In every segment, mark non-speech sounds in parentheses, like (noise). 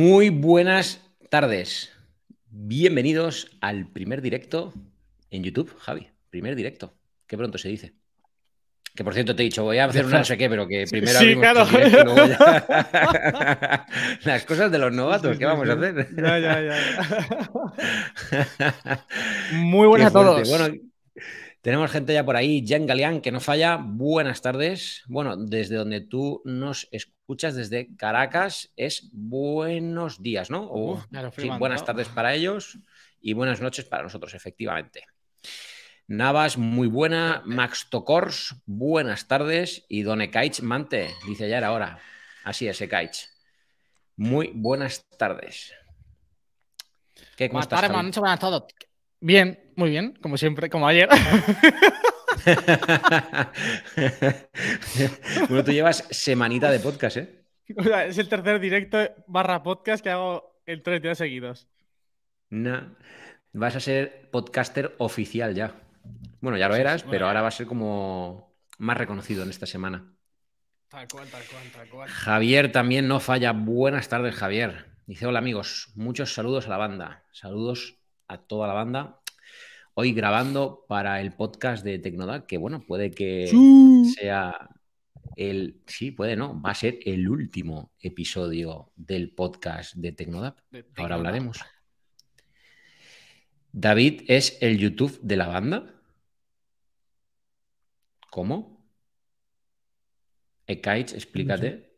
Muy buenas tardes. Bienvenidos al primer directo en YouTube, Javi. Primer directo. Qué pronto se dice. Que por cierto te he dicho, voy a hacer una no sé qué, pero que primero (laughs) las cosas de los novatos, ¿qué vamos a hacer? Ya, ya, ya. (laughs) Muy buenas a todos. Tenemos gente ya por ahí, Jan Galeán, que no falla. Buenas tardes. Bueno, desde donde tú nos escuchas, desde Caracas, es buenos días, ¿no? sí, buenas tardes para ellos y buenas noches para nosotros, efectivamente. Navas, muy buena. Max Tocors, buenas tardes. Y Don Ekaich Mante, dice ya era hora. Así es, Ekaich. Eh, muy buenas tardes. ¿Qué, buenas buenas Bien, muy bien, como siempre, como ayer. (laughs) bueno, tú llevas semanita de podcast, ¿eh? es el tercer directo barra podcast que hago el tres días seguidos. no vas a ser podcaster oficial ya. Bueno, ya lo eras, pero ahora va a ser como más reconocido en esta semana. Tal cual, tal cual, tal cual. Javier también no falla. Buenas tardes, Javier. Dice, hola amigos, muchos saludos a la banda. Saludos a toda la banda Hoy grabando para el podcast de Tecnodap. que bueno, puede que sea el. Sí, puede, ¿no? Va a ser el último episodio del podcast de Tecnodap. Ahora hablaremos. David es el YouTube de la banda. ¿Cómo? Ekaich, explícate.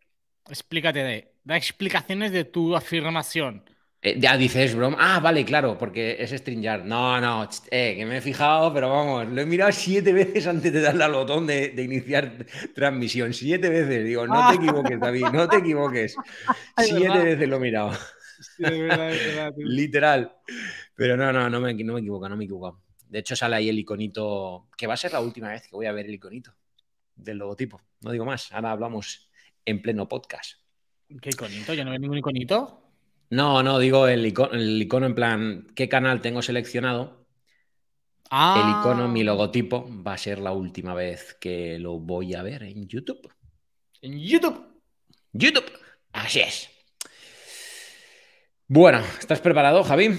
Explícate, da explicaciones de tu afirmación. Eh, ya dices, broma. Ah, vale, claro, porque es StreamYard. No, no, eh, que me he fijado, pero vamos, lo he mirado siete veces antes de darle al botón de, iniciar transmisión. Siete veces, digo, no te equivoques, David, no te equivoques. (laughs) siete veces lo he mirado. (laughs) Literal. Pero no, no, no me, no me equivoco, no me equivoco. De hecho, sale ahí el iconito, que va a ser la última vez que voy a ver el iconito del logotipo. No digo más, ahora hablamos en pleno podcast. ¿Qué iconito? ya no veo ningún iconito. No, no, digo el icono, en plan, ¿qué canal tengo seleccionado? El icono, mi ah. logotipo, va a ser la última vez que lo voy a ver en YouTube. En YouTube. YouTube. Así es. Bueno, ¿estás preparado, Javi?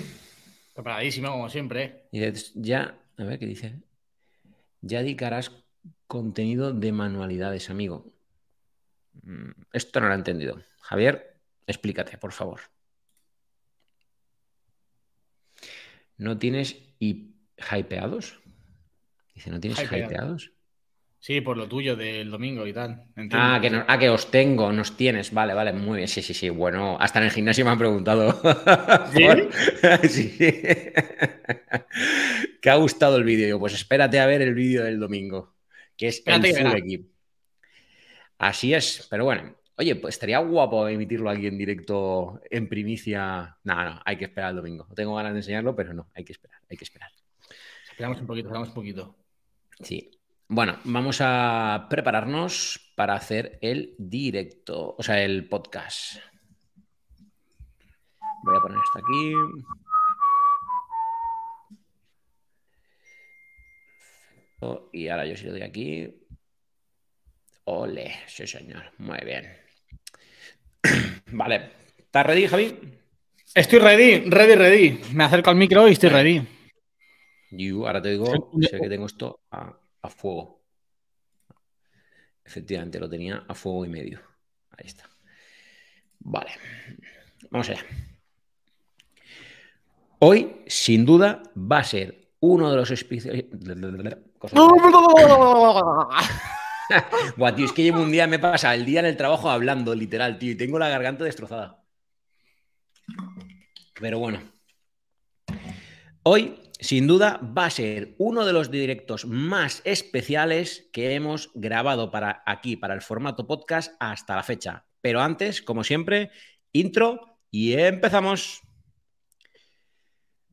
Preparadísimo, como siempre. Y ya, a ver qué dice. Ya dedicarás contenido de manualidades, amigo. Mm, esto no lo he entendido. Javier, explícate, por favor. ¿no tienes hypeados? Dice, ¿no tienes hypeados? Sí, por lo tuyo del domingo y tal. Ah, ah que, os tengo, nos tienes. Vale, vale, muy bien. Sí, sí, sí. Bueno, hasta en el gimnasio me han preguntado. (laughs) ¿Sí? (laughs) sí. ¿Qué ha gustado el vídeo? pues espérate a ver el vídeo del domingo, que es el equipo. Así es, pero bueno, Oye, pues estaría guapo emitirlo aquí en directo, en primicia. No, no, hay que esperar el domingo. tengo ganas de enseñarlo, pero no, hay que esperar, hay que esperar. Esperamos un poquito, esperamos un poquito. Sí. Bueno, vamos a prepararnos para hacer el directo, o sea, el podcast. Voy a poner esto aquí. Y ahora yo si lo doy aquí. Ole, sí señor. Muy bien. (clears throat) Vale. ¿Estás ready, Javi? Estoy ready, ready, ready. Me acerco al micro y estoy ready. Y ahora te digo, que tengo esto a, fuego. Efectivamente, lo tenía a fuego y medio. Ahí está. Vale. Vamos allá. Hoy, sin duda, va a ser uno de los... (laughs) Cosas (laughs) (laughs) Buah, tío, es que llevo un día, me pasa el día en el trabajo hablando, literal, tío, y tengo la garganta destrozada. Pero bueno. Hoy, sin duda, va a ser uno de los directos más especiales que hemos grabado para aquí, para el formato podcast hasta la fecha. Pero antes, como siempre, intro y empezamos.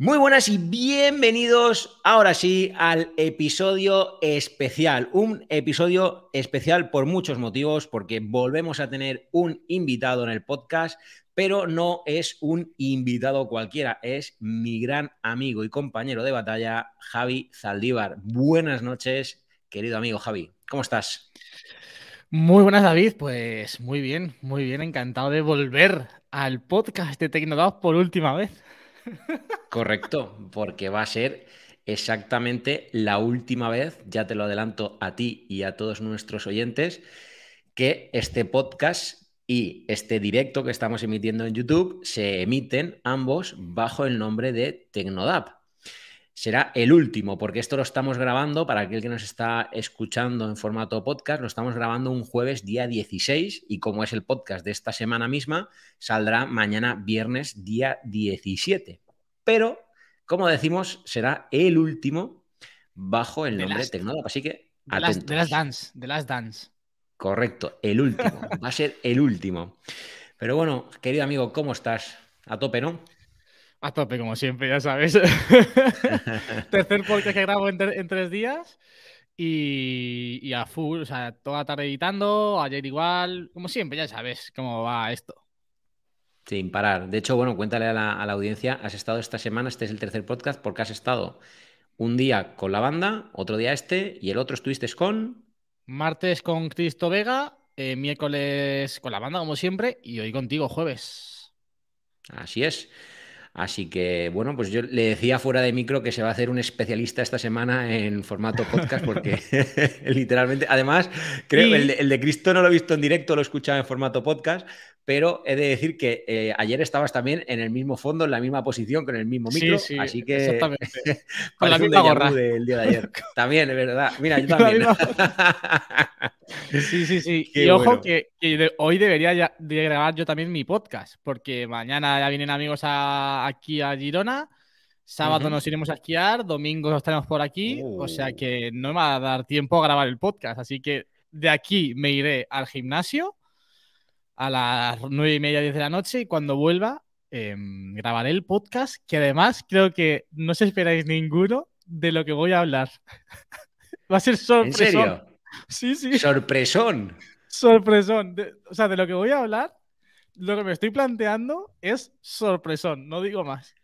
Muy buenas y bienvenidos ahora sí al episodio especial. Un episodio especial por muchos motivos, porque volvemos a tener un invitado en el podcast, pero no es un invitado cualquiera, es mi gran amigo y compañero de batalla, Javi Zaldívar. Buenas noches, querido amigo Javi. ¿Cómo estás? Muy buenas, David. Pues muy bien, muy bien. Encantado de volver al podcast de Tecnodados por última vez. Correcto, porque va a ser exactamente la última vez, ya te lo adelanto a ti y a todos nuestros oyentes, que este podcast y este directo que estamos emitiendo en YouTube se emiten ambos bajo el nombre de Tecnodap será el último, porque esto lo estamos grabando, para aquel que nos está escuchando en formato podcast, lo estamos grabando un jueves día 16 y como es el podcast de esta semana misma, saldrá mañana viernes día 17. Pero, como decimos, será el último bajo el nombre de Tecnólogo. así que... Dance, The Last Dance. Correcto, el último, (laughs) va a ser el último. Pero bueno, querido amigo, ¿cómo estás? A tope, ¿no? A tope, como siempre, ya sabes. (laughs) Tercer podcast que grabo en, tres días. Y, a full, o sea, toda tarde editando, ayer igual, como siempre, ya sabes cómo va esto. Sin parar. De hecho, bueno, cuéntale a la, audiencia, has estado esta semana, este es el tercer podcast, porque has estado un día con la banda, otro día este, y el otro estuviste con... Martes con Cristo Vega, eh, miércoles con la banda, como siempre, y hoy contigo, jueves. Así es. Así que, bueno, pues yo le decía fuera de micro que se va a hacer un especialista esta semana en formato podcast, porque (laughs) literalmente, además, creo que el, de, Cristo no lo he visto en directo, lo he escuchado en formato podcast, pero he de decir que eh, ayer estabas también en el mismo fondo, en la misma posición, con el mismo micro, así que... (laughs) con la misma gorra. Del día de ayer. (laughs) También, es verdad. Mira, yo también. Sí, sí, sí. (laughs) y ojo que, hoy debería grabar yo también mi podcast, porque mañana ya vienen amigos aquí a Girona. Sábado nos iremos a esquiar, domingo nos estaremos por aquí, o sea oh. que no me va a dar tiempo a grabar el podcast, así que de aquí me iré al gimnasio a las nueve y media, diez de la noche y cuando vuelva em, grabaré el podcast, que además creo que no os esperáis ninguno de lo que voy a hablar. (laughs) va a ser sorpresa. Sí, sí. Sorpresón. Sorpresón. o sea, de lo que voy a hablar, lo que me estoy planteando es sorpresón, no digo más.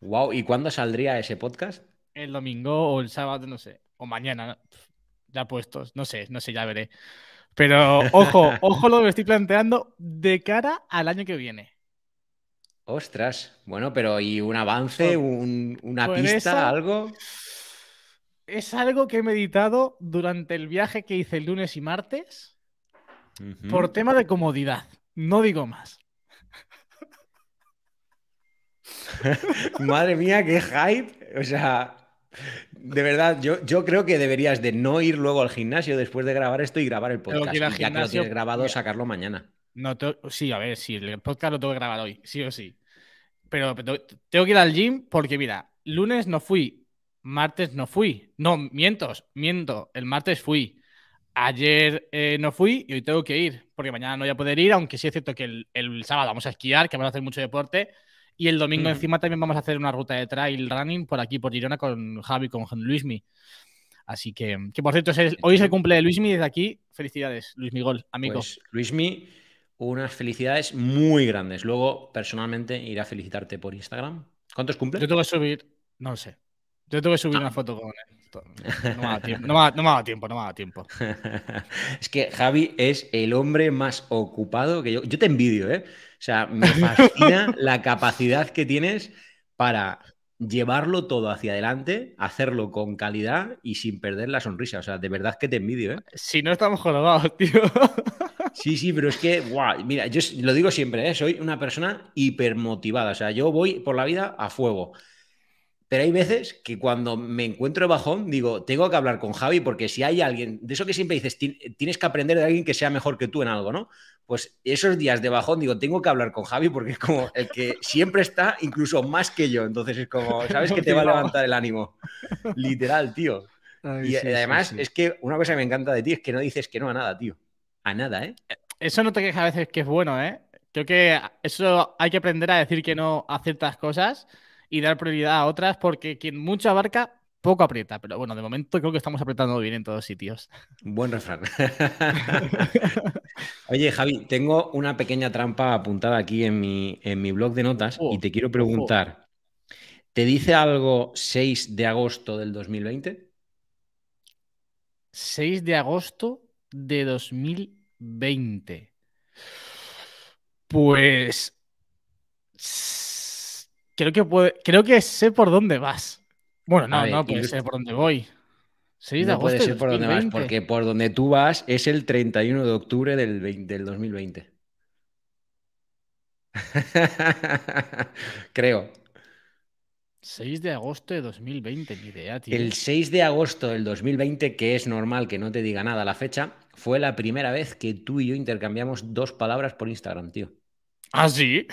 Wow, ¿y cuándo saldría ese podcast? El domingo o el sábado, no sé, o mañana, ya puestos, no sé, no sé, ya veré. Pero (laughs) ojo, ojo lo que me estoy planteando de cara al año que viene. Ostras, bueno, pero ¿y un avance, una pista, algo? es algo que he meditado durante el viaje que hice el lunes y martes por tema de comodidad. No digo más. (laughs) Madre mía, qué hype. O sea, de verdad, yo, yo, creo que deberías de no ir luego al gimnasio después de grabar esto y grabar el podcast. Que ir ya gimnasio, que lo tienes grabado, sacarlo mañana. No, sí, a ver, sí, el podcast lo tengo que grabar hoy, sí o sí. pero tengo que ir al gym porque, mira, lunes no fui martes no fui. No, mientos, miento, el martes fui. Ayer eh, no fui y hoy tengo que ir, porque mañana no voy a poder ir, aunque sí es cierto que el, sábado vamos a esquiar, que vamos a hacer mucho deporte, y el domingo mm. encima también vamos a hacer una ruta de trail running por aquí, por Girona, con Javi, con Luismi. Así que, que por cierto, hoy es el cumple de Luismi, desde aquí, felicidades, Luis gol amigo. Pues, Luismi, unas felicidades muy grandes. Luego, personalmente, iré a felicitarte por Instagram. ¿Cuántos cumple? Yo tengo que subir, no lo sé. Yo tengo que subir una foto con él. No me, ha tiempo, no, tiempo, tiempo. Es que Javi es el hombre más ocupado que yo. Yo te envidio, ¿eh? O sea, me fascina (laughs) la capacidad que tienes para llevarlo todo hacia adelante, hacerlo con calidad y sin perder la sonrisa. O sea, de verdad que te envidio, ¿eh? Si no estamos colgados tío. (laughs) Sí, sí, pero es que, guau, mira, yo lo digo siempre, ¿eh? soy una persona hipermotivada. O sea, yo voy por la vida a fuego. Pero hay veces que cuando me encuentro bajón, digo, tengo que hablar con Javi porque si hay alguien, de eso que siempre dices, tienes que aprender de alguien que sea mejor que tú en algo, ¿no? Pues esos días de bajón, digo, tengo que hablar con Javi porque es como el que siempre está incluso más que yo. Entonces es como, sabes (laughs) que te va a levantar el ánimo. Literal, tío. y eh, además es que una cosa que me encanta de ti es que no dices que no a nada, tío. A nada, ¿eh? eh eso no te queja a veces que es bueno, ¿eh? Creo que eso hay que aprender a decir que no a ciertas cosas y dar prioridad a otras, porque quien mucho abarca, poco aprieta. Pero bueno, de momento creo que estamos apretando bien en todos sitios. Buen refrán. (laughs) Oye, Javi, tengo una pequeña trampa apuntada aquí en mi, en mi blog de notas y te quiero preguntar. ¿Te dice algo 6 de agosto del 2020? 6 de agosto de 2020. Pues creo que creo que sé por dónde vas. Bueno, no, no puede sé por dónde voy. 6 no puede ser por dónde vas, porque por donde tú vas es el 31 de octubre del, del 2020. (laughs) creo. 6 de agosto de 2020, ni idea, tío. El 6 de agosto del 2020, que es normal que no te diga nada la fecha, fue la primera vez que tú y yo intercambiamos dos palabras por Instagram, tío. ¿Ah, sí?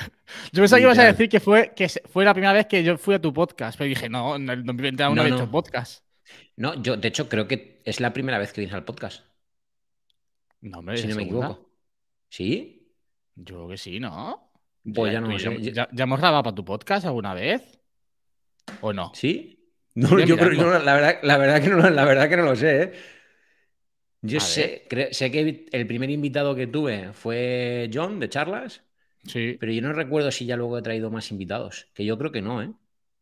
Yo pensaba que ibas a decir que fue, que fue la primera vez que yo fui a tu podcast, pero dije, no, en el no, he hecho podcast. No, yo de hecho creo que es la primera vez que vienes al podcast. No, hombre, si no me equivoco. ¿Sí? Yo creo que sí, ¿no? Pues ya, no hemos grabado para tu podcast alguna vez? ¿O no? ¿Sí? No, yo, creo, la, verdad, la, verdad que no, la verdad que no lo sé, ¿eh? Yo sé, sé que el primer invitado que tuve fue John de Charlas. Sí. Pero yo no recuerdo si ya luego he traído más invitados, que yo creo que no, ¿eh?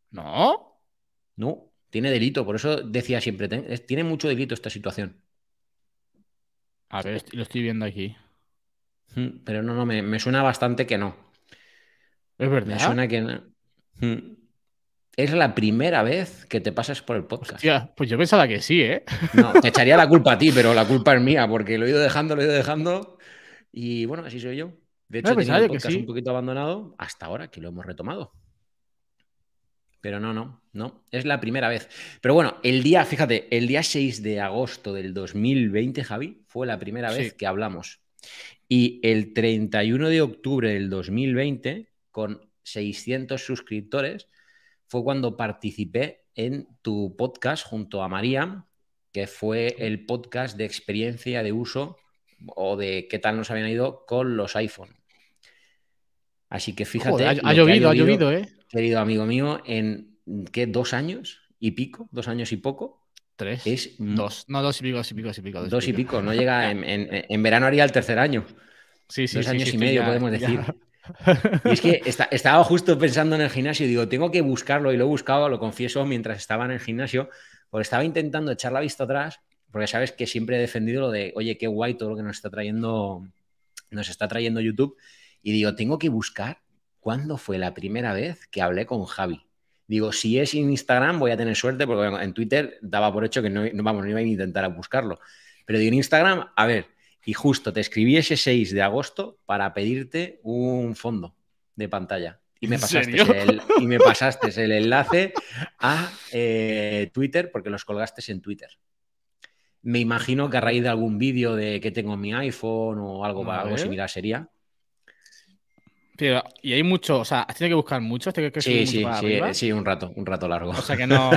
¿No? No, tiene delito, por eso decía siempre, tiene mucho delito esta situación. A ver, lo estoy viendo aquí. Mm, pero no, no, me, suena bastante que no. Es verdad. Me suena que no. Mm. Es la primera vez que te pasas por el podcast. pues yo pensaba que sí, ¿eh? No, te echaría la culpa a ti, (laughs) pero la culpa es mía, porque lo he ido dejando, lo he ido dejando. Y bueno, así soy yo. De hecho, tenía podcast un poquito abandonado hasta ahora que lo hemos retomado. Pero no, no, no, es la primera vez. Pero bueno, el día, fíjate, el día 6 de agosto del 2020, Javi, fue la primera vez que hablamos. Y el 31 de octubre del 2020, con 600 suscriptores, fue cuando participé en tu podcast junto a María, que fue el podcast de experiencia de uso o de qué tal nos habían ido con los iPhones. Así que fíjate. ha, llovido, ha, llovido, ¿eh? Querido amigo mío, en ¿qué? ¿Dos años y pico? ¿Dos años y poco? Tres. Es, dos. No, dos y pico, dos y pico, dos y pico. Dos, y pico. No llega. En, verano haría el tercer año. Sí, sí. Dos años y medio, podemos decir. (laughs) Y es que estaba justo pensando en el gimnasio y digo, tengo que buscarlo y lo he buscado, lo confieso, mientras estaba en el gimnasio, porque estaba intentando echar la vista atrás, porque sabes que siempre he defendido lo de, oye, qué guay todo lo que nos está trayendo, nos está trayendo YouTube. Y digo, tengo que buscar cuándo fue la primera vez que hablé con Javi. Digo, si es en Instagram voy a tener suerte porque en Twitter daba por hecho que no, vamos, no iba a intentar buscarlo. Pero digo, en Instagram, a ver, y justo te escribí ese 6 de agosto para pedirte un fondo de pantalla. Y me, pasaste el, y me pasaste el enlace a eh, Twitter porque los colgaste en Twitter. Me imagino que a raíz de algún vídeo de que tengo mi iPhone o algo, algo similar sería y hay mucho, o sea, has que buscar mucho, que sí, sí, sí, sí, un rato, un rato largo. O sea que no,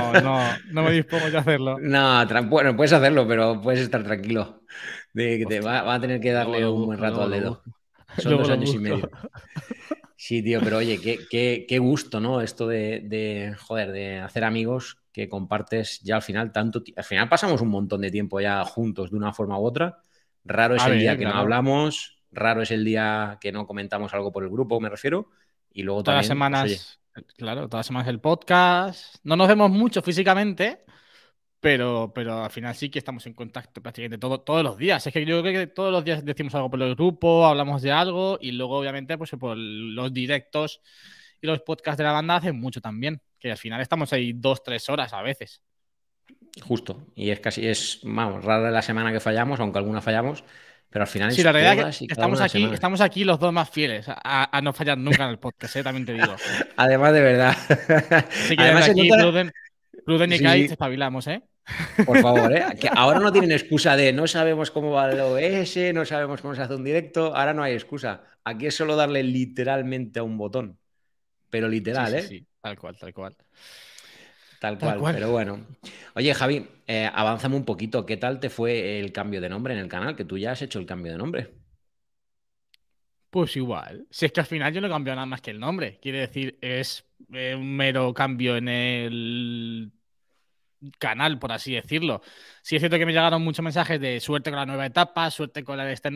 no, me (laughs) dispongo a hacerlo. No, bueno, puedes hacerlo, pero puedes estar tranquilo. De que te va, a tener que darle un buen rato al dedo. Son (laughs) dos años y medio. Sí, tío, pero oye, qué, gusto, ¿no? Esto de, joder, de hacer amigos que compartes ya al final tanto Al final pasamos un montón de tiempo ya juntos de una forma u otra. Raro es ah, el día que no hablamos, raro es el día que no comentamos algo por el grupo, me refiero. Y luego todas las pues, semanas, claro, todas las semanas el podcast. No nos vemos mucho físicamente, pero, pero al final sí que estamos en contacto prácticamente todos todos los días. Es que yo creo que todos los días decimos algo por el grupo, hablamos de algo y luego obviamente pues por los directos y los podcasts de la banda hacen mucho también, que al final estamos ahí dos, tres horas a veces. Justo, y es casi, es, vamos, rara la semana que fallamos, aunque alguna fallamos, pero al final. estamos aquí, estamos aquí los dos más fieles a, no fallar nunca en el podcast, ¿eh? también te digo. (laughs) Además, de verdad. Así que Además, aquí, y espabilamos, ¿eh? Por favor, ¿eh? (laughs) que ahora no tienen excusa de no sabemos cómo va el OS no sabemos cómo se hace un directo, ahora no hay excusa. Aquí es solo darle literalmente a un botón, pero literal, ¿eh? Sí, tal cual, tal cual. Tal cual, pero bueno. Oye, Javi, eh, avánzame un poquito. ¿Qué tal te fue el cambio de nombre en el canal? Que tú ya has hecho el cambio de nombre. Pues igual. Si es que al final yo no he cambiado nada más que el nombre. Quiere decir, es eh, un mero cambio en el canal, por así decirlo. Sí es cierto que me llegaron muchos mensajes de suerte con la nueva etapa, suerte con la... de este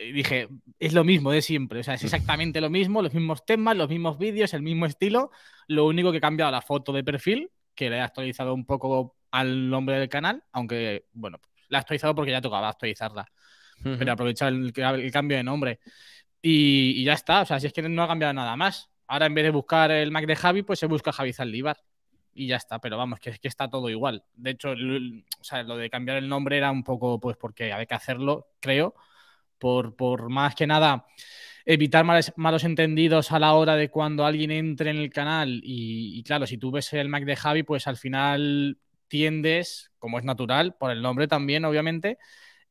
Y dije, es lo mismo de siempre, o sea, es exactamente lo mismo, los mismos temas, los mismos vídeos, el mismo estilo, lo único que he cambiado la foto de perfil que le he actualizado un poco al nombre del canal, aunque, bueno, la he actualizado porque ya tocaba actualizarla, pero aprovechar el, el, cambio de nombre. Y, ya está, o sea, si es que no ha cambiado nada más. Ahora en vez de buscar el Mac de Javi, pues se busca Javi Zaldívar y ya está, pero vamos, que es que está todo igual. De hecho, o sea, lo de cambiar el nombre era un poco, pues, porque había que hacerlo, creo, por, más que nada evitar malos entendidos a la hora de cuando alguien entre en el canal. Y, claro, si tú ves el Mac de Javi, pues al final tiendes, como es natural, por el nombre también, obviamente,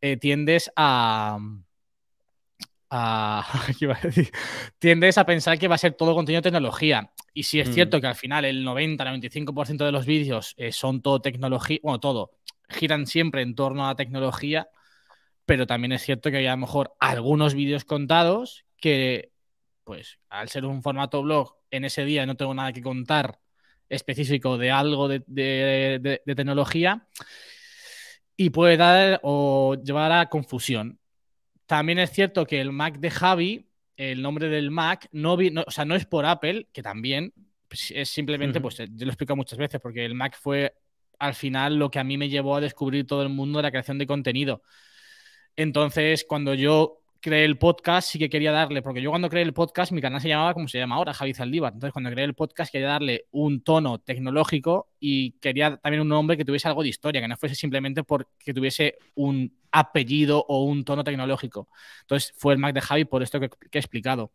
eh, tiendes a, (laughs) ¿qué iba a decir? tiendes a pensar que va a ser todo contenido de tecnología. Y si es mm. cierto que al final el 90-95% de los vídeos eh, son todo tecnología, bueno, todo, giran siempre en torno a la tecnología, pero también es cierto que hay a lo mejor algunos vídeos contados que, pues, al ser un formato blog, en ese día no tengo nada que contar específico de algo de, tecnología y puede dar o llevar a confusión. También es cierto que el Mac de Javi, el nombre del Mac, no, o sea, no es por Apple, que también pues, es simplemente, pues eh, yo lo he explicado muchas veces, porque el Mac fue al final lo que a mí me llevó a descubrir todo el mundo de la creación de contenido. Entonces, cuando yo creé el podcast, sí que quería darle, porque yo cuando creé el podcast, mi canal se llamaba como se llama ahora, Javi Zaldívar. Entonces, cuando creé el podcast, quería darle un tono tecnológico y quería también un nombre que tuviese algo de historia, que no fuese simplemente porque tuviese un apellido o un tono tecnológico. Entonces, fue el Mac de Javi por esto que, he explicado.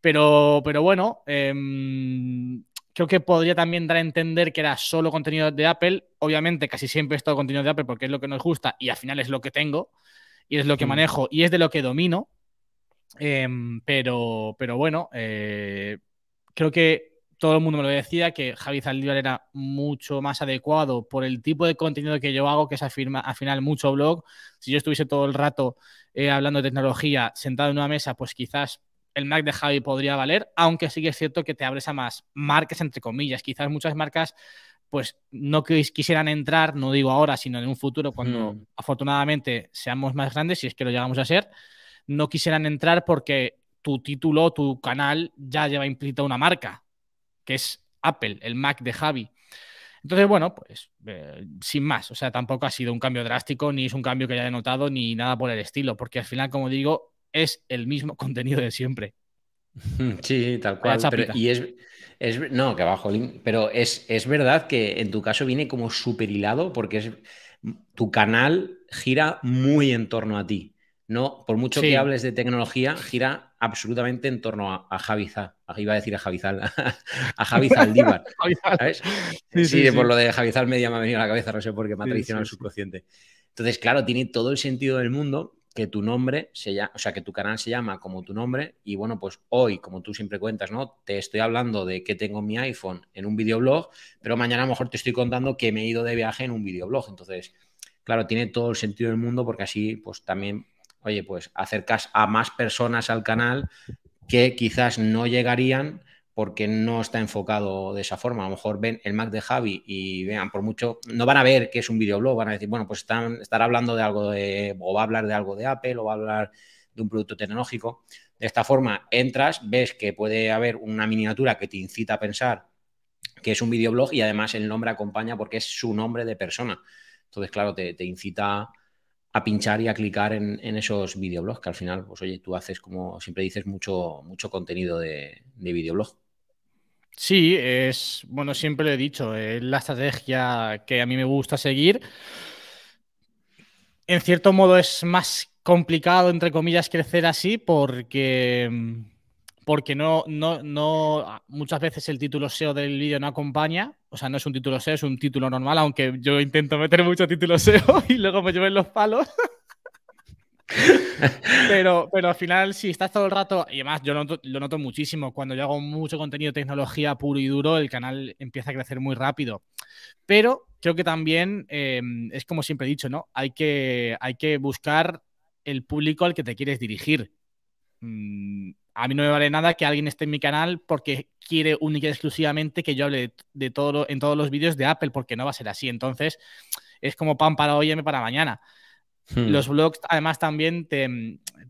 Pero, pero bueno, em, creo que podría también dar a entender que era solo contenido de Apple. Obviamente, casi siempre es todo contenido de Apple porque es lo que nos gusta y al final es lo que tengo y es lo que mm. manejo y es de lo que domino. Em, pero, pero bueno, eh, creo que todo el mundo me lo decía, que Javi Zaldívar era mucho más adecuado por el tipo de contenido que yo hago, que es afirma al final mucho blog. Si yo estuviese todo el rato eh, hablando de tecnología sentado en una mesa, pues quizás el Mac de Javi podría valer, aunque sí que es cierto que te abres a más marcas, entre comillas. Quizás muchas marcas pues no quisieran entrar, no digo ahora, sino en un futuro, cuando mm. afortunadamente seamos más grandes, si es que lo llegamos a ser, no quisieran entrar porque tu título, tu canal ya lleva implícita una marca, que es Apple, el Mac de Javi. Entonces, bueno, pues eh, sin más, o sea, tampoco ha sido un cambio drástico, ni es un cambio que haya notado, ni nada por el estilo, porque al final, como digo, es el mismo (laughs) contenido de siempre. (laughs) Sí, tal cual. y es, no, que abajo, pero es, verdad que en tu caso viene como super hilado porque es, tu canal gira muy en torno a ti. No, por mucho que hables de tecnología, gira absolutamente en torno a, a Javizal. Iba a decir a Javizal, (laughs) a Javizal (laughs) Díbar. Sí, sí, por lo de Javizal Media me ha venido a la cabeza, no sé por qué me ha traicionado el subconsciente. Entonces, claro, tiene todo el sentido del mundo que tu nombre se llama, o sea, que tu canal se llama como tu nombre y bueno, pues hoy, como tú siempre cuentas, ¿no? Te estoy hablando de que tengo mi iPhone en un videoblog, pero mañana a lo mejor te estoy contando que me he ido de viaje en un videoblog. Entonces, claro, tiene todo el sentido del mundo porque así, pues también, oye, pues acercas a más personas al canal que quizás no llegarían porque no está enfocado de esa forma. A lo mejor ven el Mac de Javi y vean, por mucho, no van a ver que es un videoblog, van a decir, bueno, pues están, estará hablando de algo de, o va a hablar de algo de Apple, o va a hablar de un producto tecnológico. De esta forma, entras, ves que puede haber una miniatura que te incita a pensar que es un videoblog y además el nombre acompaña porque es su nombre de persona. Entonces, claro, te, incita a pinchar y a clicar en, esos videoblogs, que al final, pues oye, tú haces, como siempre dices, mucho, mucho contenido de, de videoblog. Sí, es, bueno, siempre lo he dicho, es la estrategia que a mí me gusta seguir. En cierto modo es más complicado, entre comillas, crecer así porque, mm, porque no, no, no, ah, muchas veces el título SEO del vídeo no acompaña, o sea, no es un título SEO, es un título normal, aunque yo intento meter mucho título SEO (laughs) y luego me lleven los palos. (laughs) (laughs) pero, pero al final, si estás todo el rato, y además yo lo noto muchísimo, cuando yo hago mucho contenido de tecnología puro y duro, el canal empieza a crecer muy rápido. Pero creo que también em, es como siempre he dicho, ¿no? Hay que, hay que buscar el público al que te quieres dirigir. Mm, a mí no me vale nada que alguien esté en mi canal porque quiere única y exclusivamente que yo hable de, todo en todos los vídeos de Apple, porque no va a ser así. Entonces, es como pan para hoy y para mañana. Hmm. Los blogs además también te,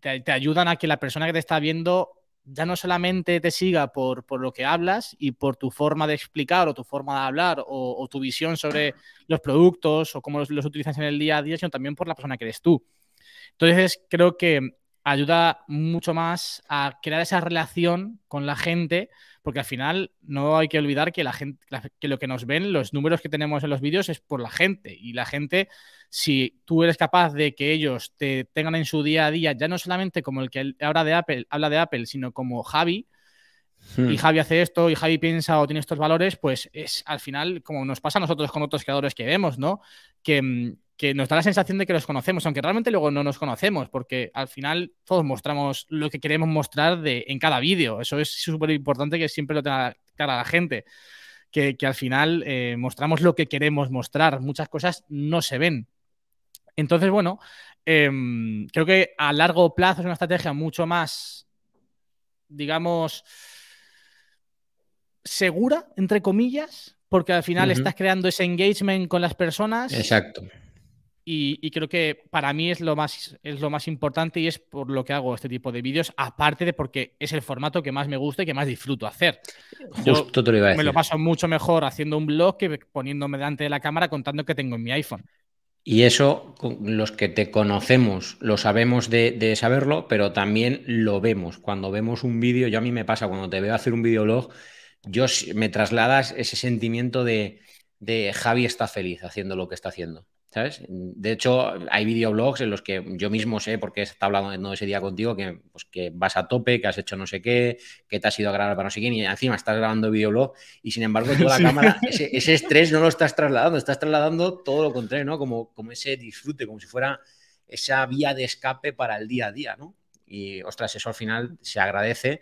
te, ayudan a que la persona que te está viendo ya no solamente te siga por, lo que hablas y por tu forma de explicar o tu forma de hablar o, tu visión sobre los productos o cómo los, utilizas en el día a día, sino también por la persona que eres tú. Entonces creo que ayuda mucho más a crear esa relación con la gente, porque al final no hay que olvidar que, la gente, que lo que nos ven, los números que tenemos en los vídeos es por la gente y la gente si tú eres capaz de que ellos te tengan en su día a día, ya no solamente como el que de Apple, habla de Apple, sino como Javi, y hmm. Javi hace esto y Javi piensa o tiene estos valores, pues es al final como nos pasa a nosotros con otros creadores que vemos, ¿no? Que, mm, nos da la sensación de que los conocemos, aunque realmente luego no nos conocemos, porque al final todos mostramos lo que queremos mostrar en cada vídeo. Eso es súper importante que siempre lo tenga clara la gente. Que, al final eh, mostramos lo que queremos mostrar. Muchas cosas no se ven, entonces, bueno, em, creo que a largo plazo es una estrategia mucho más, digamos, segura, entre comillas, porque al final estás creando ese engagement con las personas. Exacto. Y, creo que para mí es lo, más, es lo más importante y es por lo que hago este tipo de vídeos, aparte de porque es el formato que más me gusta y que más disfruto hacer. Justo te lo iba a decir. Me lo paso mucho mejor haciendo un blog que poniéndome delante de la cámara contando que tengo en mi iPhone. Y eso, los que te conocemos, lo sabemos de, saberlo, pero también lo vemos. Cuando vemos un vídeo, yo a mí me pasa, cuando te veo hacer un videolog yo me trasladas ese sentimiento de, de Javi está feliz haciendo lo que está haciendo. De hecho, hay videoblogs en los que yo mismo sé, porque está hablando ese día contigo, que, pues, que vas a tope, que has hecho no sé qué, que te has ido a grabar para no sé quién, y encima estás grabando videoblog, y sin embargo, toda la cámara, (laughs) ese, estrés no lo estás trasladando, estás trasladando todo lo contrario, ¿no? Como, como ese disfrute, como si fuera esa vía de escape para el día a día, ¿no? Y ostras, eso al final se agradece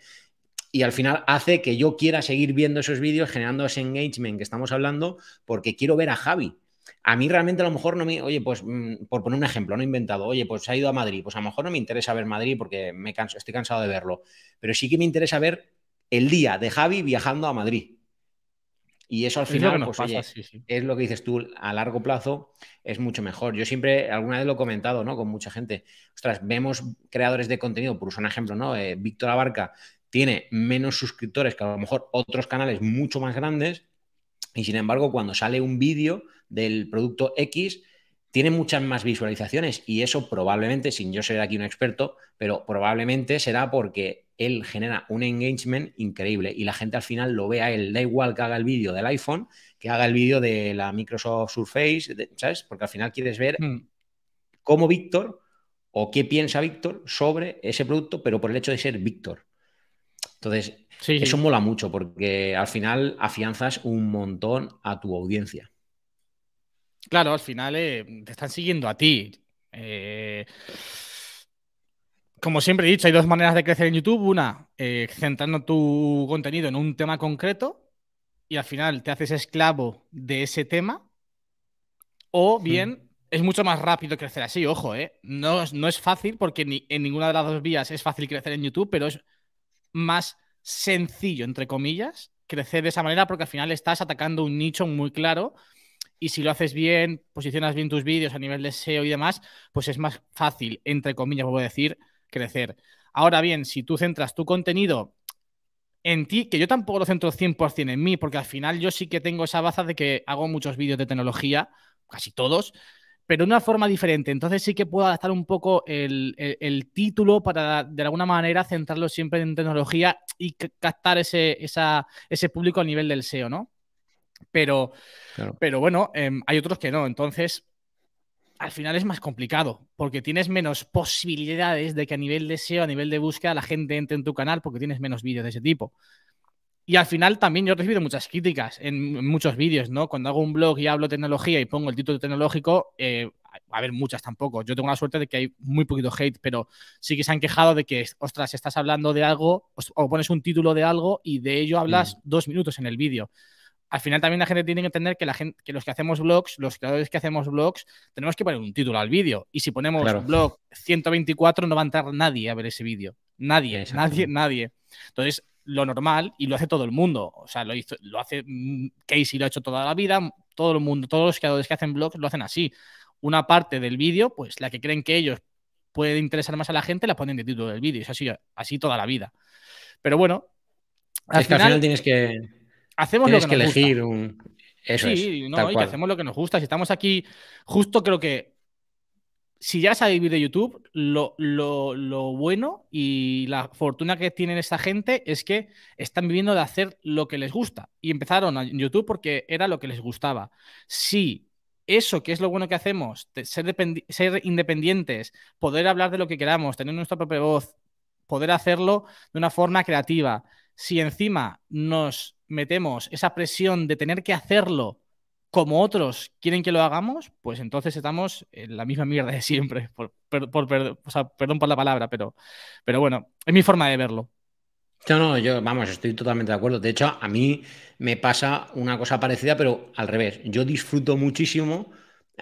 y al final hace que yo quiera seguir viendo esos vídeos, generando ese engagement que estamos hablando, porque quiero ver a Javi, a mí realmente a lo mejor no me, oye, pues mm, por poner un ejemplo, no he inventado, oye, pues ha ido a Madrid, pues a lo mejor no me interesa ver Madrid porque me canso, estoy cansado de verlo, pero sí que me interesa ver el día de Javi viajando a Madrid. Y eso al final, es pues, es lo que dices tú, a largo plazo es mucho mejor. Yo siempre, alguna vez lo he comentado, ¿no? Con mucha gente, ostras, vemos creadores de contenido, por usar un ejemplo, ¿no? Eh, Víctor Abarca tiene menos suscriptores que a lo mejor otros canales mucho más grandes, y sin embargo, cuando sale un vídeo del producto X, tiene muchas más visualizaciones y eso probablemente, sin yo ser aquí un experto, pero probablemente será porque él genera un engagement increíble y la gente al final lo vea él. Da igual que haga el vídeo del iPhone, que haga el vídeo de la Microsoft Surface, ¿sabes? Porque al final quieres ver hmm. cómo Víctor o qué piensa Víctor sobre ese producto, pero por el hecho de ser Víctor. Entonces, eso mola mucho porque al final afianzas un montón a tu audiencia. Claro, al final eh, te están siguiendo a ti. Eh, como siempre he dicho, hay dos maneras de crecer en YouTube. Una, eh, centrando tu contenido en un tema concreto y al final te haces esclavo de ese tema. O hmm. bien, es mucho más rápido crecer así, ojo, No, es fácil porque en ninguna de las dos vías es fácil crecer en YouTube, pero es más sencillo, entre comillas, crecer de esa manera porque al final estás atacando un nicho muy claro y si lo haces bien, posicionas bien tus vídeos a nivel de SEO y demás, pues es más fácil, entre comillas, puedo decir, crecer. Ahora bien, si tú centras tu contenido en ti, que yo tampoco lo centro 100% en mí, porque al final yo sí que tengo esa baza de que hago muchos vídeos de tecnología, casi todos, pero de una forma diferente. Entonces sí que puedo adaptar un poco el, título para de alguna manera centrarlo siempre en tecnología y captar ese, público a nivel del SEO, ¿no? Pero, pero bueno, em, hay otros que no. Entonces, al final es más complicado porque tienes menos posibilidades de que a nivel de SEO, a nivel de búsqueda, la gente entre en tu canal porque tienes menos vídeos de ese tipo. Y al final también yo he recibido muchas críticas en, muchos vídeos, ¿no? Cuando hago un blog y hablo tecnología y pongo el título tecnológico, eh, a ver, muchas tampoco. Yo tengo la suerte de que hay muy poquito hate, pero sí que se han quejado de que, ostras, estás hablando de algo o pones un título de algo y de ello hablas mm. dos minutos en el vídeo al final también la gente tiene que entender que, la gente, que los que hacemos blogs, los creadores que hacemos blogs, tenemos que poner un título al vídeo. Y si ponemos blog 124, no va a entrar nadie a ver ese vídeo. Nadie, nadie, nadie. Entonces, lo normal, y lo hace todo el mundo, o sea, lo, hizo, lo hace mm, Casey, lo ha hecho toda la vida, todo el mundo, todos los creadores que hacen blogs lo hacen así. Una parte del vídeo, pues la que creen que ellos puede interesar más a la gente, la ponen de título del vídeo. Es así, así toda la vida. Pero bueno. al final tienes que Hacemos lo que, que elegir un. sí, hacemos lo que nos gusta. Si estamos aquí, justo creo que si ya a vivir de YouTube, lo, bueno y la fortuna que tienen esta gente es que están viviendo de hacer lo que les gusta. Y empezaron en YouTube porque era lo que les gustaba. Si eso, que es lo bueno que hacemos, ser, ser independientes, poder hablar de lo que queramos, tener nuestra propia voz, poder hacerlo de una forma creativa. Si encima nos metemos esa presión de tener que hacerlo como otros quieren que lo hagamos, pues entonces estamos en la misma mierda de siempre. Por, perdón por la palabra, pero, pero bueno, es mi forma de verlo. No, no, yo, vamos, estoy totalmente de acuerdo. De hecho, a mí me pasa una cosa parecida, pero al revés. Yo disfruto muchísimo,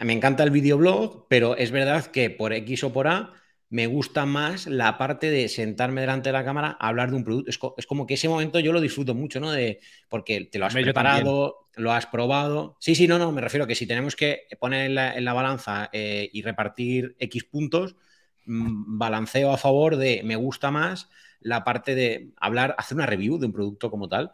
me encanta el videoblog, pero es verdad que por X o por A me gusta más la parte de sentarme delante de la cámara a hablar de un producto. Es, como que ese momento yo lo disfruto mucho, ¿no? De, porque te lo has preparado, lo has probado. Sí, sí, no, no, me refiero a que si tenemos que poner en la, balanza eh, y repartir X puntos, mm, balanceo a favor de me gusta más la parte de hablar, hacer una review de un producto como tal.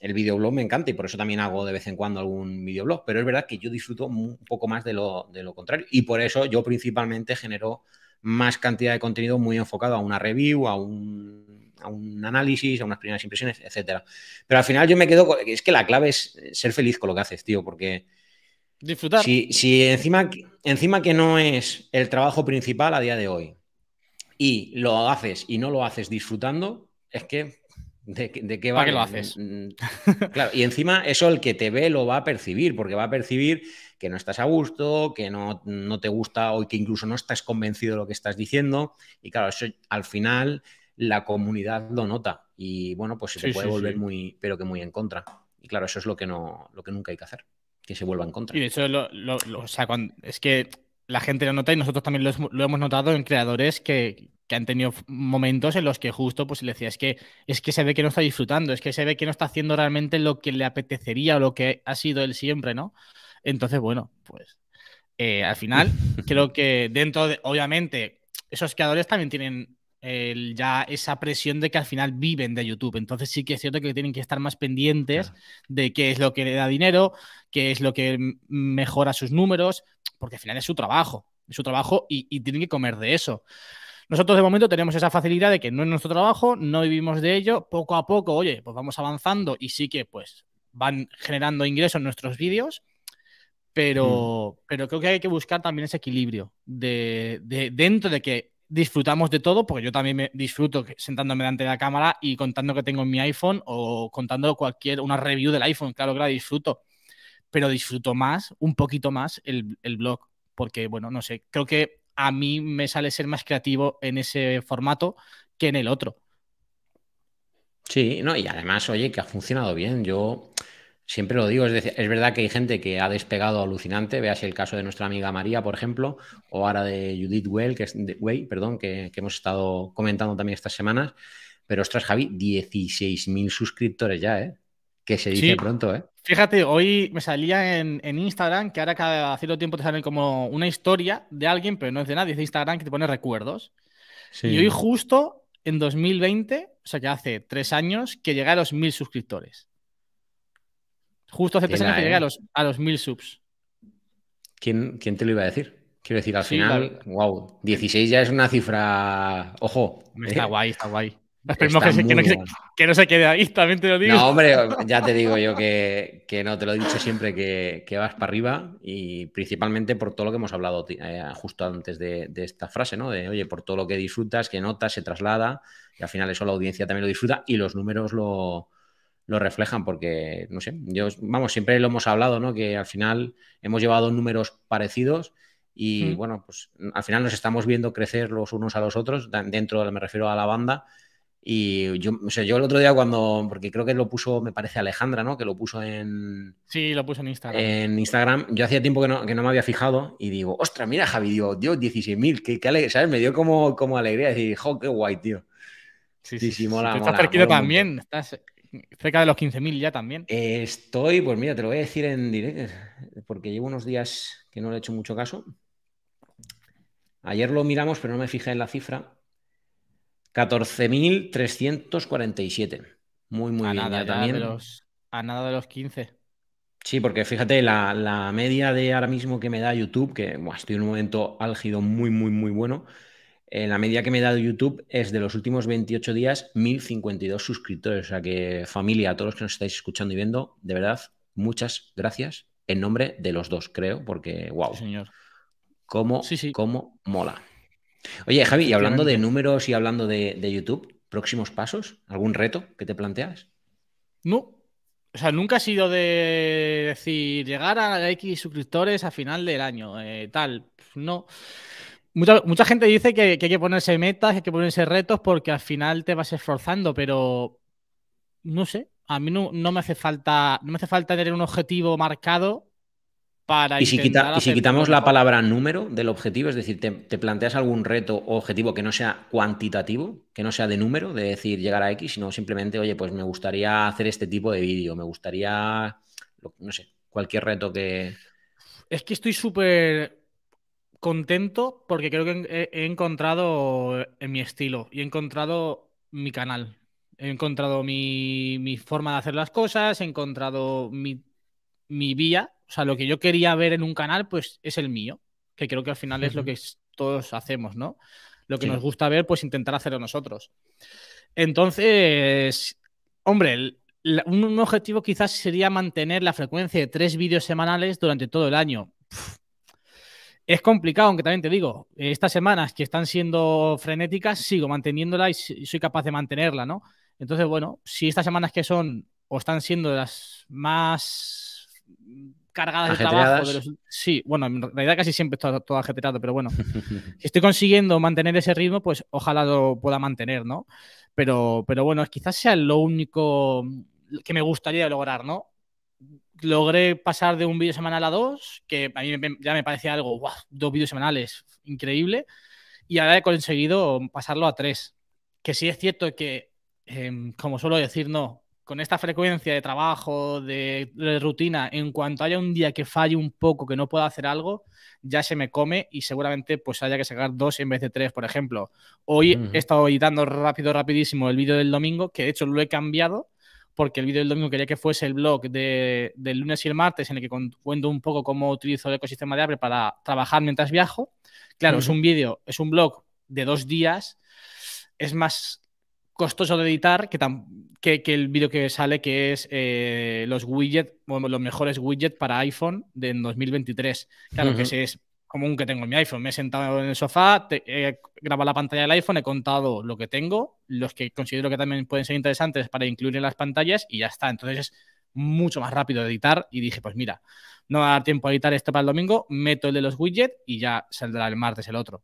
El videoblog me encanta y por eso también hago de vez en cuando algún videoblog, pero es verdad que yo disfruto un poco más de lo, de lo contrario y por eso yo principalmente genero más cantidad de contenido muy enfocado a una review, a un, a un análisis, a unas primeras impresiones, etc. Pero al final yo me quedo con, es que la clave es eh, ser feliz con lo que haces, tío, porque disfrutar. Si, si encima, encima que no es el trabajo principal a día de hoy y lo haces y no lo haces disfrutando, es que ¿De, qué va? ¿Para qué lo haces? Mm, mm, claro, y encima eso el que te ve lo va a percibir, porque va a percibir que no estás a gusto, que no, te gusta o que incluso no estás convencido de lo que estás diciendo. Y claro, eso al final la comunidad lo nota y bueno, pues se puede volver muy, pero que muy en contra. Y claro, eso es lo que, lo que nunca hay que hacer, que se vuelva en contra. Y de hecho, lo, es que la gente lo nota y nosotros también lo, hemos notado en creadores que, han tenido momentos en los que justo pues le decía, es que, es que se ve que no está disfrutando, es que se ve que no está haciendo realmente lo que le apetecería o lo que ha sido él siempre, ¿no? Entonces, bueno, pues eh, al final (laughs) creo que dentro de, obviamente, esos creadores también tienen ya esa presión de que al final viven de YouTube. Entonces sí que es cierto que tienen que estar más pendientes de qué es lo que le da dinero, qué es lo que mejora sus números, porque al final es su trabajo, es su trabajo y, tienen que comer de eso. Nosotros de momento tenemos esa facilidad de que no es nuestro trabajo, no vivimos de ello, poco a poco, oye, pues vamos avanzando y sí que pues van generando ingresos nuestros vídeos, pero, mm. pero creo que hay que buscar también ese equilibrio de, dentro de que disfrutamos de todo, porque yo también me disfruto sentándome delante de la cámara y contando que tengo en mi iPhone o contando cualquier, una review del iPhone, claro que la disfruto, pero disfruto más, un poquito más el, blog, porque bueno, no sé, creo que a mí me sale ser más creativo en ese formato que en el otro. Sí, no, y además, oye, que ha funcionado bien. Yo Siempre lo digo, es, verdad que hay gente que ha despegado alucinante, veas el caso de nuestra amiga María, por ejemplo, o ahora de Judith Well, que es perdón, que, hemos estado comentando también estas semanas. Pero ostras, Javi, 16.000 suscriptores ya, ¿eh? Que se dice pronto, ¿eh? Fíjate, hoy me salía en, Instagram que ahora cada cierto tiempo te salen como una historia de alguien, pero no es de nadie, es de Instagram que te pone recuerdos. Y hoy justo en 2020, o sea que hace tres años, que llegaron a los mil suscriptores. Justo hace tres años que llegué a ¿eh? los, a los mil subs. ¿Quién, ¿Quién, te lo iba a decir? Quiero decir, al final, wow, 16 ya es una cifra. Ojo. Está ¿eh? guay, está guay. Esperemos que, que, no, se quede ahí, también te lo digo. No, hombre, ya te digo yo que, no, te lo he dicho siempre que, vas para arriba y principalmente por todo lo que hemos hablado eh, justo antes de, de, esta frase, ¿no? De, oye, por todo lo que disfrutas, que notas, se traslada y al final eso la audiencia también lo disfruta y los números lo, lo reflejan porque, no sé, yo, vamos, siempre lo hemos hablado, ¿no? Que al final hemos llevado números parecidos y mm. bueno, pues al final nos estamos viendo crecer los unos a los otros, dentro, me refiero a la banda. Y yo, o sea, yo el otro día cuando, porque creo que lo puso, me parece Alejandra, ¿no? Que lo puso en... Sí, lo puso en Instagram. En Instagram, yo hacía tiempo que no, que no me había fijado y digo, ¡ostra, mira Javi, digo, Dios, 16.000, qué, ¿sabes? Me dio como, como alegría, decir, jo, qué guay, tío. Sí, sí, sí, mola, Tú estás tranquilo también, estás cerca de los 15.000 ya también. estoy, pues mira, te lo voy a decir en directo, porque llevo unos días que no le he hecho mucho caso. Ayer lo miramos, pero no me fijé en la cifra. 14.347. Muy, muy a Nada, también. a nada de los 15. Sí, porque fíjate, la, media de ahora mismo que me da YouTube, que estoy en un momento álgido muy, muy, muy bueno, en eh, la media que me he dado YouTube es de los últimos 28 días 1052 suscriptores. O sea que familia, a todos los que nos estáis escuchando y viendo, de verdad, muchas gracias en nombre de los dos, creo, porque wow. señor. Cómo, mola. Oye, Javi, y hablando de números y hablando de, YouTube, ¿próximos pasos? ¿Algún reto que te planteas? No. O sea, nunca ha sido de decir llegar a X suscriptores a final del año, eh, tal. No. Mucha, gente dice que, hay que ponerse metas, hay que ponerse retos porque al final te vas esforzando, pero no sé, a mí no, no me hace falta, no me hace falta tener un objetivo marcado para... Y si, y si quitamos la palabra número del objetivo, es decir, te, te, planteas algún reto o objetivo que no sea cuantitativo, que no sea de número, de decir llegar a X, sino simplemente, oye, pues me gustaría hacer este tipo de vídeo, me gustaría, no sé, cualquier reto que... Es que estoy súper contento porque creo que he, encontrado eh, en mi estilo y he encontrado mi canal. He encontrado mi, forma de hacer las cosas, he encontrado mi, vía. O sea, lo que yo quería ver en un canal, pues es el mío, que creo que al final es lo que todos hacemos, ¿no? Lo que nos gusta ver, pues intentar hacerlo nosotros. Entonces, hombre, un, objetivo quizás sería mantener la frecuencia de tres vídeos semanales durante todo el año. Es complicado, aunque también te digo, eh, estas semanas que están siendo frenéticas, sigo manteniéndola y soy capaz de mantenerla, ¿no? Entonces, bueno, si estas semanas que son o están siendo las más cargadas de trabajo, sí, bueno, en realidad casi siempre está todo ajetreado, pero bueno, (laughs) si estoy consiguiendo mantener ese ritmo, pues ojalá lo pueda mantener, ¿no? Pero, pero bueno, quizás sea lo único que me gustaría lograr, ¿no? logré pasar de un vídeo semanal a dos, que a mí ya me parecía algo, wow, dos vídeos semanales, increíble, y ahora he conseguido pasarlo a tres. Que sí es cierto que, em, como suelo decir, no, con esta frecuencia de trabajo, de, rutina, en cuanto haya un día que falle un poco, que no pueda hacer algo, ya se me come y seguramente pues haya que sacar dos en vez de tres, por ejemplo. Hoy he estado editando rápido, rapidísimo el vídeo del domingo, que de hecho lo he cambiado porque el vídeo del domingo quería que fuese el blog de, del lunes y el martes, en el que cuento un poco cómo utilizo el ecosistema de Apple para trabajar mientras viajo. Claro, es un vídeo, es un blog de dos días, es más costoso de editar que, el vídeo que sale, que es eh, los widgets, los mejores widgets para iPhone de 2023. Claro, que sí es común que tengo en mi iPhone. Me he sentado en el sofá, he grabado la pantalla del iPhone, he contado lo que tengo, los que considero que también pueden ser interesantes para incluir en las pantallas y ya está. Entonces es mucho más rápido de editar y dije, pues mira, no va a dar tiempo a editar esto para el domingo, meto el de los widgets y ya saldrá el martes el otro.